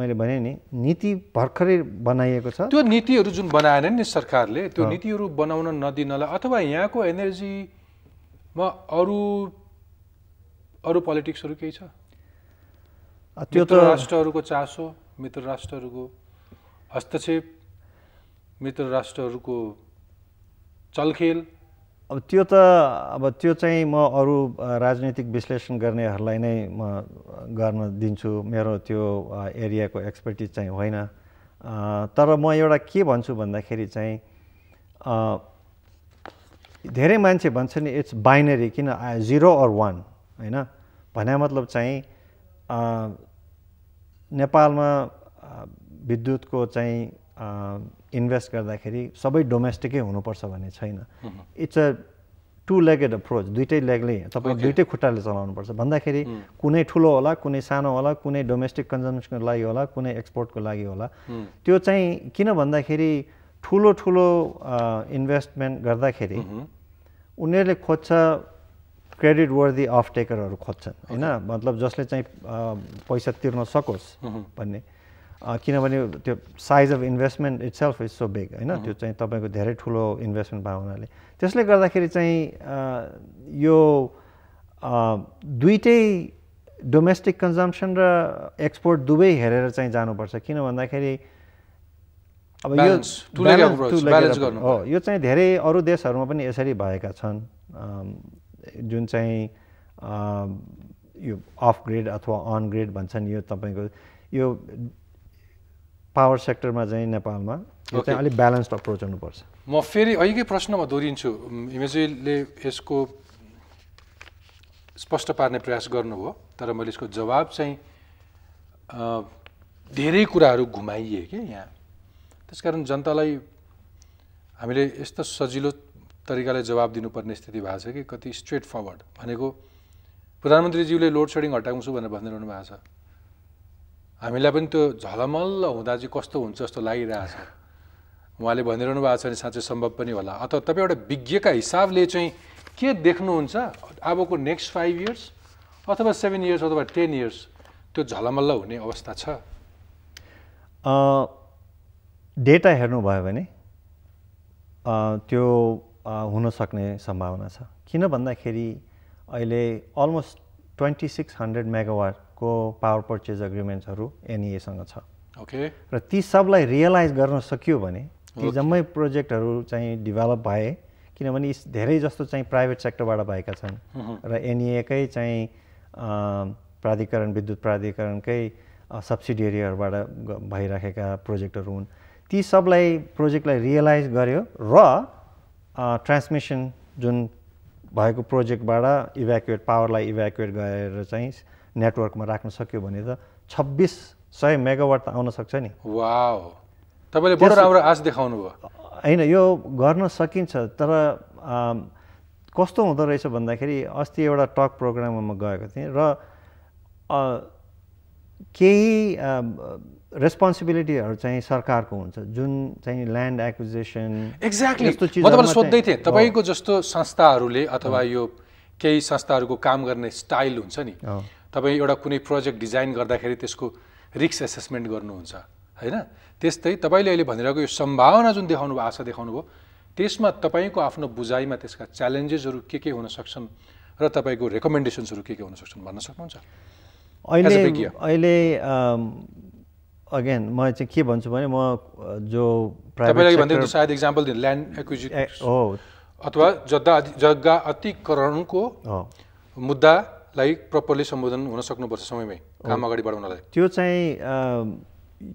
मैले भने नि नीति भर्खरै बनाइएको छ त्यो नीतिहरू जुन बनाएन नि सरकारले त्यो नीतिहरू बनाउन नदिनलाई अथवा यहाँको एनर्जीमा अरू अरू पोलिटिक्सहरू केही छ त्यो त राष्ट्रहरूको चासो मित्र राष्ट्रहरूको हस्तक्षेप मित्र राष्ट्रहरूको चलखेल अब त्यो त अब त्यो चाहिँ म अरू राजनीतिक विश्लेषण गर्नेहरूलाई नै म गर्न दिन्छु मेरो त्यो एरियाको एक्सपर्टिज चाहिँ होइन तर म एउटा के भन्छु भन्दाखेरि चाहिँ धेरै मान्छे भन्छन् इट्स बाइनरी किन जिरो अर वान होइन भने मतलब चाहिँ नेपालमा विद्युतको चाहिँ इन्भेस्ट गर्दाखेरि सबै डोमेस्टिकै हुनुपर्छ भन्ने छैन it's a two legged approach दुइटै लेगले तपाईँ दुइटै खुट्टाले चलाउनुपर्छ भन्दाखेरि कुनै ठुलो होला कुनै सानो होला कुनै डोमेस्टिक कन्जम्सनको लागि होला कुनै एक्सपोर्टको लागि होला त्यो चाहिँ किन भन्दाखेरि ठुलो ठुलो इन्भेस्टमेन्ट गर्दाखेरि उनीहरूले खोज्छ क्रेडिट वर्दी अफ टेकरहरू खोज्छन् होइन मतलब जसले चाहिँ पैसा तिर्न सकोस् भन्ने किनभने त्यो size of investment itself is so big होइन त्यो चाहिँ तपाईँको धेरै ठुलो इन्भेस्टमेन्ट भएको हुनाले त्यसले गर्दाखेरि चाहिँ यो दुइटै डोमेस्टिक कन्जम्सन र एक्सपोर्ट दुवै हेरेर चाहिँ जानुपर्छ किन भन्दाखेरि अब यो हो यो चाहिँ धेरै अरू देशहरूमा पनि यसरी भएका छन् जुन चाहिँ यो अफ ग्रेड अथवा अन ग्रेड भन्छन् यो तपाईँको यो पावर सेक्टरमा चाहिँ नेपालमा चाहिँ अलिक ब्यालेन्स्ड अप्रोच हुनुपर्छ म फेरि अहिलेकै प्रश्नमा दोहोरिन्छु हिमेजीले यसको स्पष्ट पार्ने प्रयास गर्नुभयो तर मैले यसको जवाब चाहिँ धेरै कुराहरू घुमाइए कि यहाँ त्यसकारण जनतालाई हामीले यस्तो सजिलो तरिकाले जवाब दिनुपर्ने स्थिति भएको छ कि कति स्ट्रेट फरवर्ड भनेको प्रधानमन्त्रीज्यूले लोड सेडिङ हटाउँछु भनेर भनिरहनु भएको छ हामीलाई पनि त्यो झलमल्ल हुँदा चाहिँ कस्तो हुन्छ जस्तो लागिरहेछ उहाँले भनिरहनु भएको छ भने साँच्चै सम्भव पनि होला अथवा तपाईँ एउटा विज्ञका हिसाबले चाहिँ के देख्नुहुन्छ अबको नेक्स्ट फाइभ इयर्स अथवा सेभेन इयर्स अथवा टेन इयर्स त्यो झलमल्ल हुने अवस्था छ डेटा हेर्नुभयो भने त्यो हुनसक्ने सम्भावना छ किन भन्दाखेरि अहिले almost twenty six hundred megawatt को पावर पर्चेज एग्रिमेन्ट्सहरू एनइएसँग छ ओके र ती सबलाई रियलाइज गर्न सकियो भने ती जम्मै प्रोजेक्टहरू चाहिँ डेभलप भए किनभने धेरै जस्तो चाहिँ प्राइभेट सेक्टरबाट भएका छन् र एनइएकै e चाहिँ प्राधिकरण विद्युत प्राधिकरणकै सब्सिडियरीहरूबाट भइराखेका प्रोजेक्टहरू हुन् ती सबलाई प्रोजेक्टलाई रियलाइज गर्यो र ट्रान्समिसन जुन भएको प्रोजेक्टबाट इभ्याकुएट पावरलाई इभ्याकुएट गरेर चाहिँ नेटवर्कमा राख्न सक्यो भने त छब्बिस सय मेगावाट त आउन सक्छ नि तपाईँले आश देखाउनु भयो होइन यो गर्न सकिन्छ तर कस्तो हुँदो रहेछ भन्दाखेरि अस्ति एउटा टक प्रोग्राममा म गएको थिएँ र केही रेस्पोन्सिबिलिटीहरू चाहिँ सरकारको हुन्छ जुन चाहिँ ल्यान्ड एक्विजेसन एक्ज्याक्टली सोध्दै थिएँ तपाईँको जस्तो संस्थाहरूले अथवा यो केही संस्थाहरूको काम गर्ने स्टाइल हुन्छ नि तपाईँ एउटा कुनै प्रोजेक्ट डिजाइन गर्दाखेरि त्यसको रिक्स एसेसमेन्ट गर्नुहुन्छ होइन त्यस्तै तपाईँले अहिले भनिरहेको यो सम्भावना जुन देखाउनु भयो आशा देखाउनु भयो त्यसमा तपाईँको आफ्नो बुझाइमा त्यसका च्यालेन्जेसहरू के के हुन सक्छन् र तपाईँको रेकमेन्डेसन्सहरू के के हुन सक्छन् भन्न सक्नुहुन्छ अहिले अहिले अगेन म चाहिँ के भन्छु भने म जो तपाईँलाई सायद इक्जाम्पल ल्यान्ड एक्विजिट हो अथवा जग्गा जग्गा अतिकरणको मुद्दा लाई प्रपरली सम्बोधन हुन सक्नुपर्छ समयमै काम अगाडि बढाउनलाई त्यो चाहिँ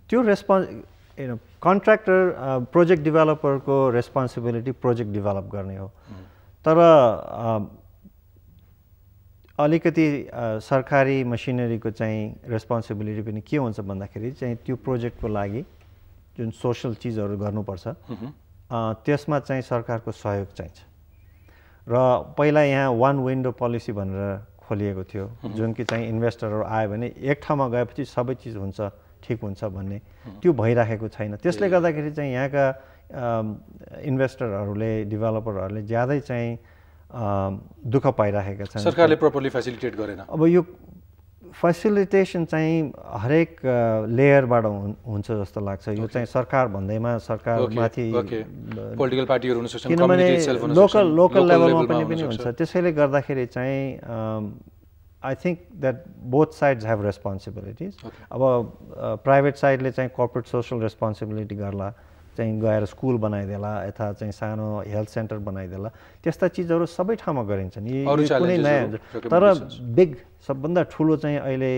त्यो रेस्पोन्स you कन्ट्र्याक्टर प्रोजेक्ट डेभलपरको रेस्पोन्सिबिलिटी प्रोजेक्ट डेभलप गर्ने हो तर अलिकति सरकारी मसिनरीको चाहिँ रेस्पोन्सिबिलिटी पनि के हुन्छ भन्दाखेरि चाहिँ त्यो प्रोजेक्टको लागि जुन सोसल चिजहरू गर्नुपर्छ त्यसमा चाहिँ सरकारको सहयोग चाहिन्छ र पहिला यहाँ वान विन्डो पोलिसी भनेर खोलिएको थियो जुन कि चाहिँ इन्भेस्टरहरू आयो भने एक ठाउँमा गएपछि सबै चिज हुन्छ ठिक हुन्छ भन्ने त्यो भइराखेको छैन त्यसले गर्दाखेरि चाहिँ यहाँका इन्भेस्टरहरूले डेभलपरहरूले ज्यादै चाहिँ दुःख पाइराखेका छन् सरकारले प्रपरली फेसिलिटेट गरेन अब यो फेसिलिटेसन चाहिँ हरेक लेयरबाट हुन्छ जस्तो लाग्छ यो चाहिँ सरकार भन्दैमा सरकारमाथि पोलिटिकल पार्टीहरू किनभने लोकल लोकल लेभलमा पनि पनि हुन्छ त्यसैले गर्दाखेरि चाहिँ I think that both sides have responsibilities अब प्राइभेट साइडले चाहिँ कर्पोरेट सोसल रेस्पोन्सिबिलिटी गर्ला चाहिँ गएर स्कुल बनाइदिएला यता चाहिँ सानो हेल्थ सेन्टर बनाइदिएला त्यस्ता चिजहरू सबै ठाउँमा गरिन्छन् यी कुनै नयाँ तर बिग सबभन्दा ठुलो चाहिँ अहिले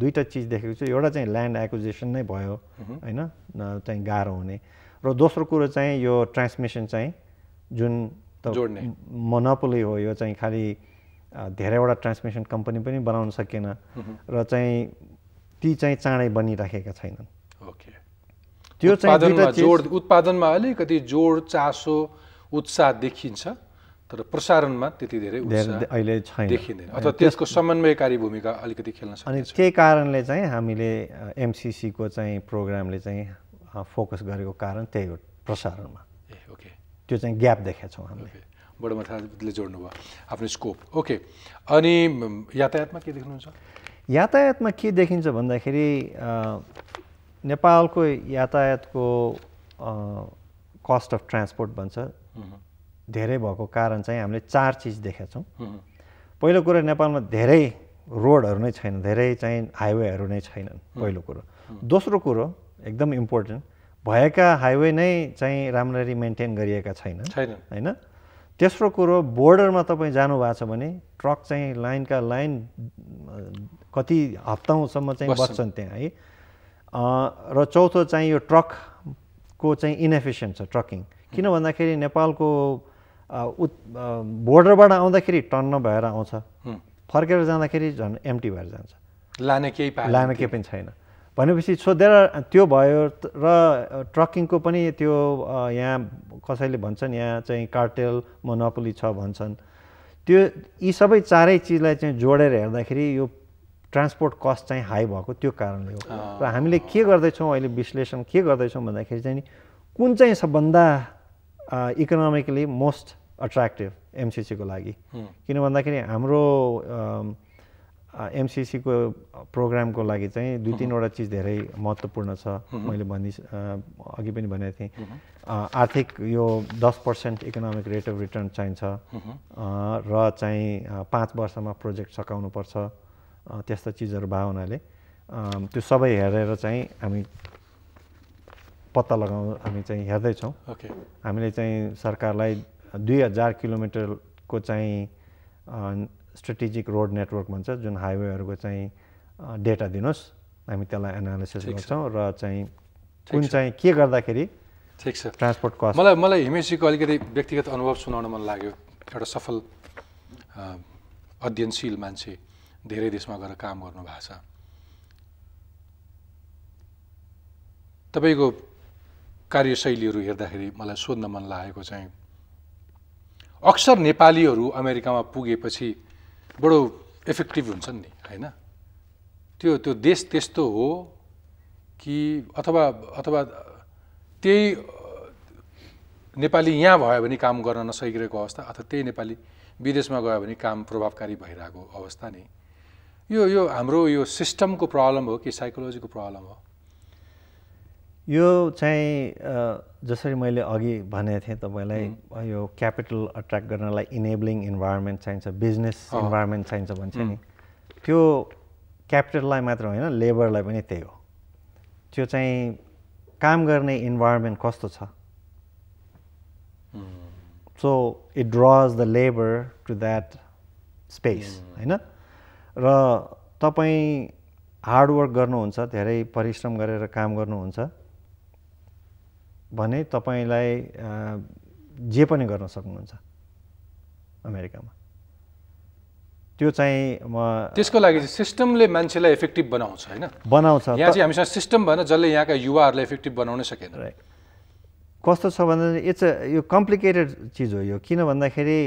दुईवटा चिज देखेको छु एउटा चाहिँ ल्यान्ड एक्विजेसन नै भयो होइन चाहिँ गाह्रो हुने र दोस्रो कुरो चाहिँ यो ट्रान्समिसन चाहिँ जुन मोनोपोली हो यो चाहिँ खालि धेरैवटा ट्रान्समिसन कम्पनी पनि बनाउन सकेन र चाहिँ ती चाहिँ चाँडै बनिराखेका छैनन् ओके त्यो चाहिँ जोड उत्पादनमा अलिकति जोड चासो उत्साह देखिन्छ तर प्रसारणमा त्यति धेरै अहिले छैन देखिँदैन अथवा त्यसको समन्वयकारी भूमिका अलिकति खेल्न सक्छ अनि त्यही कारणले चाहिँ हामीले एमसिसीको चाहिँ प्रोग्रामले चाहिँ फोकस गरेको कारण त्यही हो प्रसारणमा ए ओके त्यो चाहिँ ग्याप देखाएको छौँ हामीले जोड्नु जोड्नुभयो आफ्नो स्कोप ओके अनि यातायातमा के देख्नुहुन्छ यातायातमा के देखिन्छ भन्दाखेरि नेपालको यातायातको कस्ट अफ ट्रान्सपोर्ट भन्छ धेरै भएको कारण चाहिँ हामीले चार चिज देखेका छौँ पहिलो कुरो नेपालमा धेरै रोडहरू नै छैन धेरै चाहिँ हाइवेहरू नै छैनन् पहिलो कुरो दोस्रो कुरो एकदम इम्पोर्टेन्ट भएका हाइवे नै चाहिँ राम्ररी मेन्टेन गरिएका छैन होइन तेस्रो कुरो बोर्डरमा तपाईँ जानुभएको छ भने ट्रक चाहिँ लाइनका लाइन कति हप्ताउँसम्म चाहिँ बस्छन् त्यहाँ है र चौथो चाहिँ यो ट्रकको चाहिँ इनएफिसियन्ट छ ट्रकिङ किन भन्दाखेरि नेपालको उत् बोर्डरबाट आउँदाखेरि टन्न भएर आउँछ फर्केर जाँदाखेरि झन् एम्टी भएर जान्छ लाने केही लाने केही पनि छैन भनेपछि सो देयर त्यो भयो र ट्रकिङको पनि त्यो यहाँ कसैले भन्छन् यहाँ चाहिँ कार्टेल मोनोपोली छ भन्छन् त्यो यी सबै चारै चिजलाई चाहिँ जोडेर हेर्दाखेरि यो ट्रान्सपोर्ट कस्ट चाहिँ हाई भएको त्यो कारणले हो र हामीले के गर्दैछौँ अहिले विश्लेषण के गर्दैछौँ भन्दाखेरि चाहिँ नि कुन चाहिँ सबभन्दा इकोनोमिकली मोस्ट अट्र्याक्टिभ एमसिसीको लागि किन भन्दाखेरि हाम्रो एमसिसीको प्रोग्रामको लागि चाहिँ दुई तिनवटा चिज धेरै महत्त्वपूर्ण छ मैले भनि अघि पनि भनेको थिएँ आर्थिक यो दस percent economic rate of return चाहिन्छ र चाहिँ पाँच वर्षमा प्रोजेक्ट सकाउनुपर्छ त्यस्ता चिजहरू भयो हुनाले त्यो सबै हेरेर चाहिँ हामी पत्ता लगाउ हामी चाहिँ हेर्दैछौँ okay. हामीले चाहिँ सरकारलाई दुई हजार किलोमिटरको चाहिँ स्ट्रेटेजिक रोड नेटवर्क भन्छ जुन हाइवेहरूको चाहिँ डेटा दिनुहोस् हामी त्यसलाई एनालिसिस गर्छौँ र चाहिँ कुन चाहिँ के गर्दाखेरि ठिक छ ट्रान्सपोर्ट कस्ट मलाई मलाई हिमेसीको अलिकति व्यक्तिगत अनुभव सुनाउन मन लाग्यो एउटा सफल अध्ययनशील मान्छे धेरै देशमा गएर काम गर्नु भएको छ तपाईँको कार्यशैलीहरू हेर्दाखेरि मलाई सोध्न मन लागेको चाहिँ अक्सर नेपालीहरू अमेरिकामा पुगेपछि बडो इफेक्टिभ हुन्छन् नि होइन त्यो त्यो देश त्यस्तो हो कि अथवा अथवा त्यही नेपाली यहाँ भयो भने काम गर्न नसकिरहेको अवस्था अथवा त्यही नेपाली विदेशमा गयो भने काम प्रभावकारी भइरहेको अवस्था नि यो यो हाम्रो यो सिस्टमको प्रब्लम हो कि साइकोलोजीको प्रब्लम हो यो चाहिँ जसरी मैले अघि भनेको थिएँ तपाईँलाई यो क्यापिटल अट्र्याक्ट गर्नलाई इनेब्लिङ इन्भाइरोमेन्ट चाहिन्छ बिजनेस इन्भाइरोमेन्ट चाहिन्छ भन्छ नि त्यो क्यापिटललाई मात्र होइन लेबरलाई पनि त्यही हो त्यो चाहिँ काम गर्ने इन्भाइरोमेन्ट कस्तो छ so it draws the labour to that space होइन र तपाईँ हार्डवर्क गर्नुहुन्छ धेरै परिश्रम गरेर काम गर्नुहुन्छ भने तपाईँलाई जे पनि गर्न सक्नुहुन्छ अमेरिकामा त्यो चाहिँ म त्यसको लागि चाहिँ सिस्टमले मान्छेलाई इफेक्टिभ बनाउँछ होइन बनाउँछ यहाँ चाहिँ हामीसँग सिस्टम भएन जसले यहाँका युवाहरूलाई इफेक्टिभ बनाउनै सकेन राइट कस्तो छ भन्दा इट्स यो कम्प्लिकेटेड चिज हो यो किन भन्दाखेरि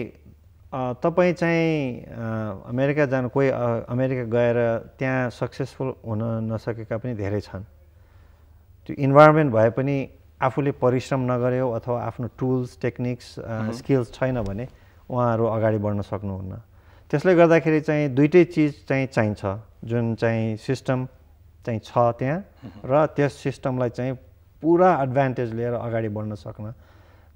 तपाईँ चाहिँ अमेरिका जानु कोही अमेरिका गएर त्यहाँ सक्सेसफुल हुन नसकेका पनि धेरै छन् त्यो इन्भाइरोमेन्ट भए पनि आफूले परिश्रम नगर्यो अथवा आफ्नो टुल्स टेक्निक्स स्किल्स छैन भने उहाँहरू अगाडि बढ्न सक्नुहुन्न त्यसले गर्दाखेरि चाहिँ दुइटै चिज चाहिँ चाहिन्छ जुन चाहिँ सिस्टम चाहिँ छ त्यहाँ र त्यस सिस्टमलाई चाहिँ पुरा एडभान्टेज लिएर अगाडि बढ्न सक्न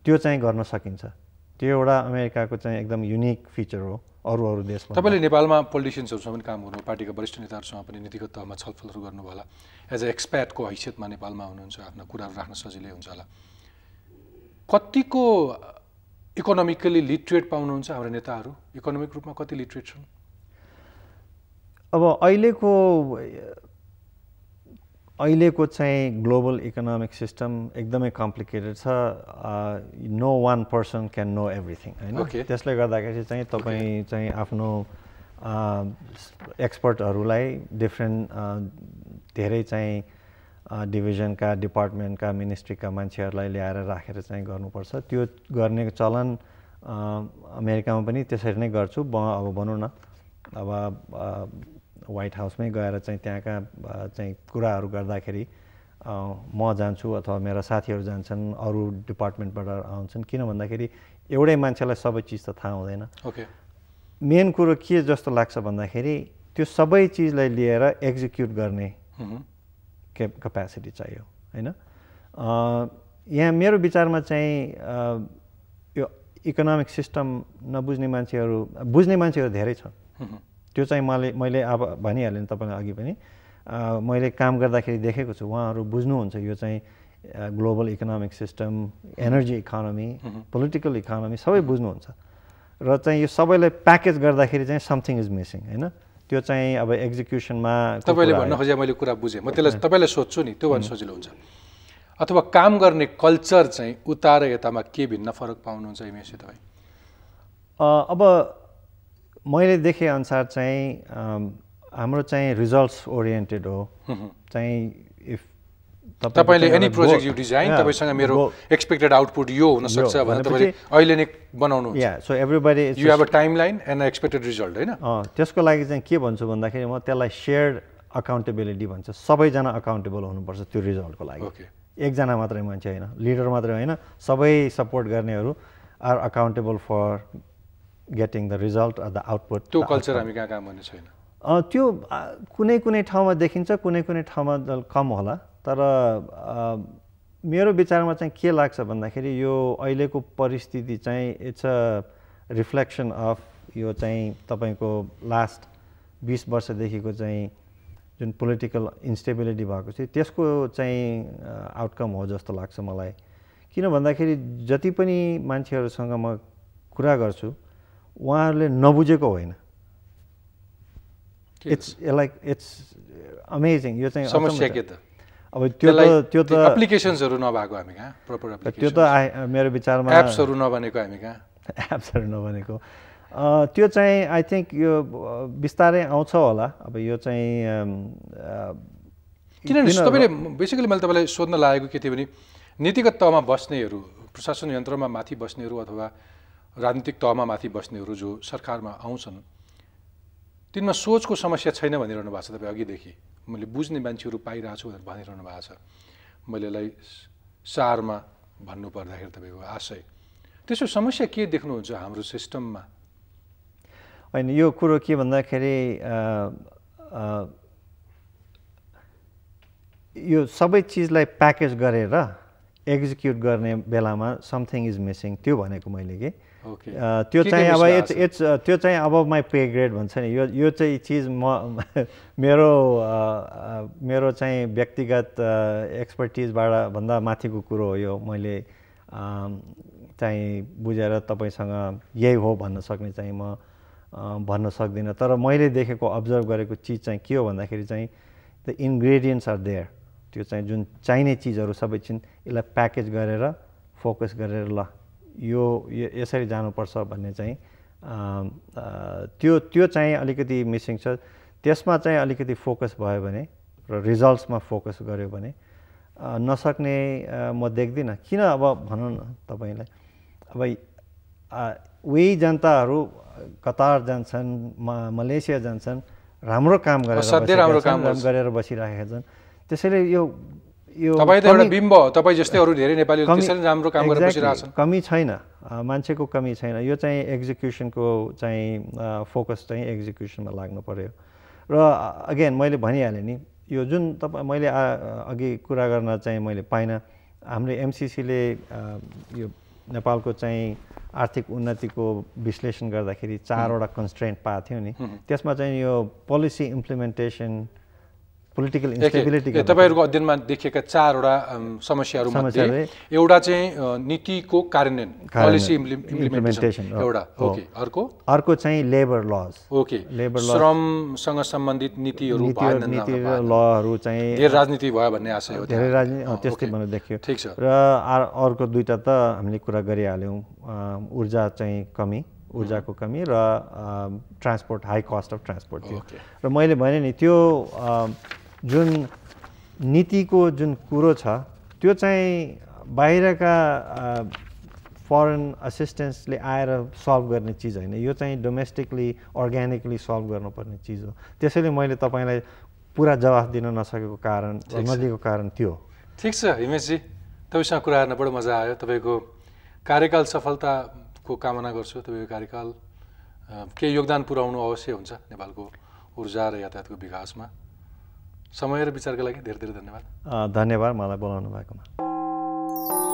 त्यो चाहिँ गर्न सकिन्छ त्यो एउटा अमेरिकाको चाहिँ एकदम युनिक फिचर हो अरू अरू देशमा तपाईँले नेपालमा पोलिटिसियन्सहरूसँग पनि काम गर्नु पार्टीका वरिष्ठ नेताहरूसँग पनि नीतिगत तहमा छलफलहरू गर्नु होला एज अ एक्सप्याटको हैसियतमा नेपालमा हुनुहुन्छ आफ्नो कुराहरू राख्न सजिलै हुन्छ होला कतिको इकोनोमिकली लिट्रेट पाउनुहुन्छ हाम्रो नेताहरू इकोनोमिक रूपमा कति लिट्रेट छन् अब अहिलेको अहिलेको चाहिँ ग्लोबल इकोनोमिक सिस्टम एकदमै कम्प्लिकेटेड छ no one person can know everything होइन त्यसले गर्दाखेरि चाहिँ तपाईँ चाहिँ आफ्नो एक्सपर्टहरूलाई डिफ्रेन्ट धेरै चाहिँ डिभिजनका डिपार्टमेन्टका मिनिस्ट्रीका मान्छेहरूलाई ल्याएर राखेर चाहिँ गर्नुपर्छ त्यो गर्ने चलन अमेरिकामा पनि त्यसरी नै गर्छु अब भनौँ न अब वाइट हाउसमै गएर चाहिँ त्यहाँका चाहिँ कुराहरू गर्दाखेरि म जान्छु अथवा मेरा साथीहरू जान्छन् अरू डिपार्टमेन्टबाट आउँछन् किन भन्दाखेरि एउटै मान्छेलाई सबै चिज त थाहा हुँदैन ओके मेन कुरो के जस्तो लाग्छ भन्दाखेरि त्यो सबै चिजलाई लिएर एक्जिक्युट गर्ने क्यापेसिटी चाहियो होइन यहाँ मेरो विचारमा चाहिँ यो इकोनोमिक सिस्टम नबुझ्ने मान्छेहरू बुझ्ने मान्छेहरू धेरै छन् त्यो चाहिँ मैले मैले अब भनिहालेँ तपाईँलाई अघि पनि मैले काम गर्दाखेरि देखेको छु उहाँहरू बुझ्नुहुन्छ यो चाहिँ global economic system energy economy political economy सबै बुझ्नुहुन्छ र चाहिँ यो सबैलाई प्याकेज गर्दाखेरि चाहिँ समथिङ इज मिसिङ होइन त्यो चाहिँ अब एक्जिक्युसनमा तपाईँले भन्न खोजे मैले कुरा बुझेँ म त्यसलाई तपाईँलाई सोध्छु नि त्यो भन्नु सजिलो हुन्छ अथवा काम गर्ने कल्चर चाहिँ उता र यतामा के भिन्न फरक पाउनुहुन्छ तपाईँ अब मैले देखेअनुसार चाहिँ हाम्रो चाहिँ रिजल्ट्स ओरिएन्टेड हो चाहिँ इफ तपाईँले एनी प्रोजेक्ट यु डिजाइन तपाईँसँग मेरो एक्सपेक्टेड आउटपुट यो हुनसक्छ भने तपाईँले अहिले नै बनाउनु या so everybody you have a time line and expected result होइन त्यसको लागि चाहिँ के भन्छु भन्दाखेरि म त्यसलाई सेयर्ड अकाउन्टेबिलिटी भन्छ सबैजना अकाउन्टेबल हुनुपर्छ त्यो रिजल्टको लागि एकजना मात्रै मान्छे होइन लिडर मात्रै होइन सबै सपोर्ट गर्नेहरू are accountable for getting the result or the output. त्यो कल्चर हामी कहाँ कहाँ भन्ने छैन त्यो कुनै कुनै ठाउँमा देखिन्छ कुनै कुनै ठाउँमा कम होला तर मेरो विचारमा चाहिँ के लाग्छ भन्दाखेरि यो अहिलेको परिस्थिति चाहिँ इट्स अ रिफ्लेक्सन अफ यो चाहिँ तपाईँको लास्ट बिस वर्षदेखिको चाहिँ जुन पोलिटिकल इन्स्टेबिलिटी भएको थियो त्यसको चाहिँ आउटकम हो जस्तो लाग्छ मलाई किन भन्दाखेरि जति पनि मान्छेहरूसँग म कुरा गर्छु उहाँहरूले नबुझेको होइन इट्स लाइक इट्स अमेजिङ यो चाहिँ समस्या के त अब त्यो त त्यो त एप्लिकेसन्सहरू नभएको हामी कहाँ प्रपर त्यो त मेरो विचारमा एप्सहरू नभनेको हामी कहाँ एप्सहरू नभनेको त्यो चाहिँ आई थिङ्क यो बिस्तारै आउँछ होला अब यो चाहिँ किनभने तपाईँले बेसिकली मैले तपाईँलाई सोध्न लागेको के थियो भने नीतिगत तहमा बस्नेहरू प्रशासन यन्त्रमा माथि बस्नेहरू अथवा राजनीतिक तहमा माथि बस्नेहरू जो सरकारमा आउँछन् तिनमा सोचको समस्या छैन भनिरहनु भएको छ तपाईँ अघिदेखि मैले बुझ्ने मान्छेहरू पाइरहेको छु भनेर भनिरहनु भएको छ मैले यसलाई सारमा भन्नुपर्दाखेरि तपाईँको आशय त्यसो समस्या के देख्नुहुन्छ हाम्रो सिस्टममा होइन यो कुरो के भन्दाखेरि यो सबै चिजलाई प्याकेज गरेर एक्जिक्युट गर्ने बेलामा समथिङ इज मिसिङ त्यो भनेको मैले कि त्यो चाहिँ अब इट्स इट्स त्यो चाहिँ अब माई पे ग्रेड भन्छ नि यो यो चाहिँ चिज म मेरो मेरो चाहिँ व्यक्तिगत एक्सपर्टिजबाट भन्दा माथिको कुरो हो यो मैले चाहिँ बुझेर तपाईँसँग यही हो भन्न सक्ने चाहिँ म भन्न सक्दिनँ तर मैले देखेको अब्जर्भ गरेको चिज चाहिँ के हो भन्दाखेरि चाहिँ द इन्ग्रेडियन्ट्स आर देयर त्यो चाहिँ जुन चाहिने चिजहरू सबै छिन् यसलाई प्याकेज गरेर फोकस गरेर ल यो यसरी जानुपर्छ भन्ने चाहिँ त्यो त्यो चाहिँ अलिकति मिसिङ छ त्यसमा चाहिँ अलिकति फोकस भयो भने र रिजल्ट्समा फोकस गऱ्यो भने नसक्ने म देख्दिनँ किन अब भनौँ न तपाईँलाई अब उही जनताहरू कतार जान्छन् मलेसिया जान्छन् राम्रो काम गरेर राम्रो काम गरेर बसिराखेका छन् त्यसैले यो यो तपाईँ त एउटा बिम्ब तपाईँ जस्तै अरू धेरै नेपाली त्यसरी राम्रो काम गरेर कमी छैन मान्छेको कमी छैन यो चाहिँ एक्जिक्युसनको चाहिँ फोकस चाहिँ एक्जिक्युसनमा लाग्नु पऱ्यो र अगेन मैले भनिहालेँ नि यो जुन तपाईँ मैले अघि कुरा गर्न चाहिँ मैले पाइनँ हाम्रो एमसिसीले यो नेपालको चाहिँ आर्थिक उन्नतिको विश्लेषण गर्दाखेरि चारवटा कन्सट्रेन्ट पाएको थियो नि त्यसमा चाहिँ यो पोलिसी इम्प्लिमेन्टेसन पोलिटिकल इन्स्टेबिलिटी तपाईँहरूको अध्ययनमा देखिएका चारवटा समस्याहरू एउटा चाहिँ नीतिको कार्यान्वयन पोलिसी इम्प्लिमेन्टेसन एउटा ओके अर्को अर्को चाहिँ लेबर लज ओके लेबर श्रमसँग सम्बन्धित नीतिहरू लहरू चाहिँ धेरै राजनीति भयो भन्ने आशय हो धेरै राजनीति त्यस्तै भनेर देखियो ठिक छ र अर्को दुईवटा त हामीले कुरा गरिहाल्यौँ ऊर्जा चाहिँ कमी ऊर्जाको कमी र transport high cost of transport थियो र मैले भने नि त्यो जुन नीतिको जुन कुरो छ त्यो चाहिँ बाहिरका फरेन असिस्टेन्सले आएर सल्भ गर्ने चिज होइन यो चाहिँ डोमेस्टिकली अर्ग्यानिकली सल्भ गर्नुपर्ने चिज हो त्यसैले मैले तपाईँलाई पुरा जवाफ दिन नसकेको कारण नदिएको कारण त्यो ठिक छ हिमेशजी तपाईँसँग कुरा गर्न बडो मजा आयो तपाईँको कार्यकाल सफलता को कामना गर्छु तपाईँको कार्यकाल केही योगदान पुर्याउनु अवश्य हुन्छ नेपालको ऊर्जा र यातायातको विकासमा समय र विचारका लागि धेरै धेरै धन्यवाद धन्यवाद मलाई बोलाउनु भएकोमा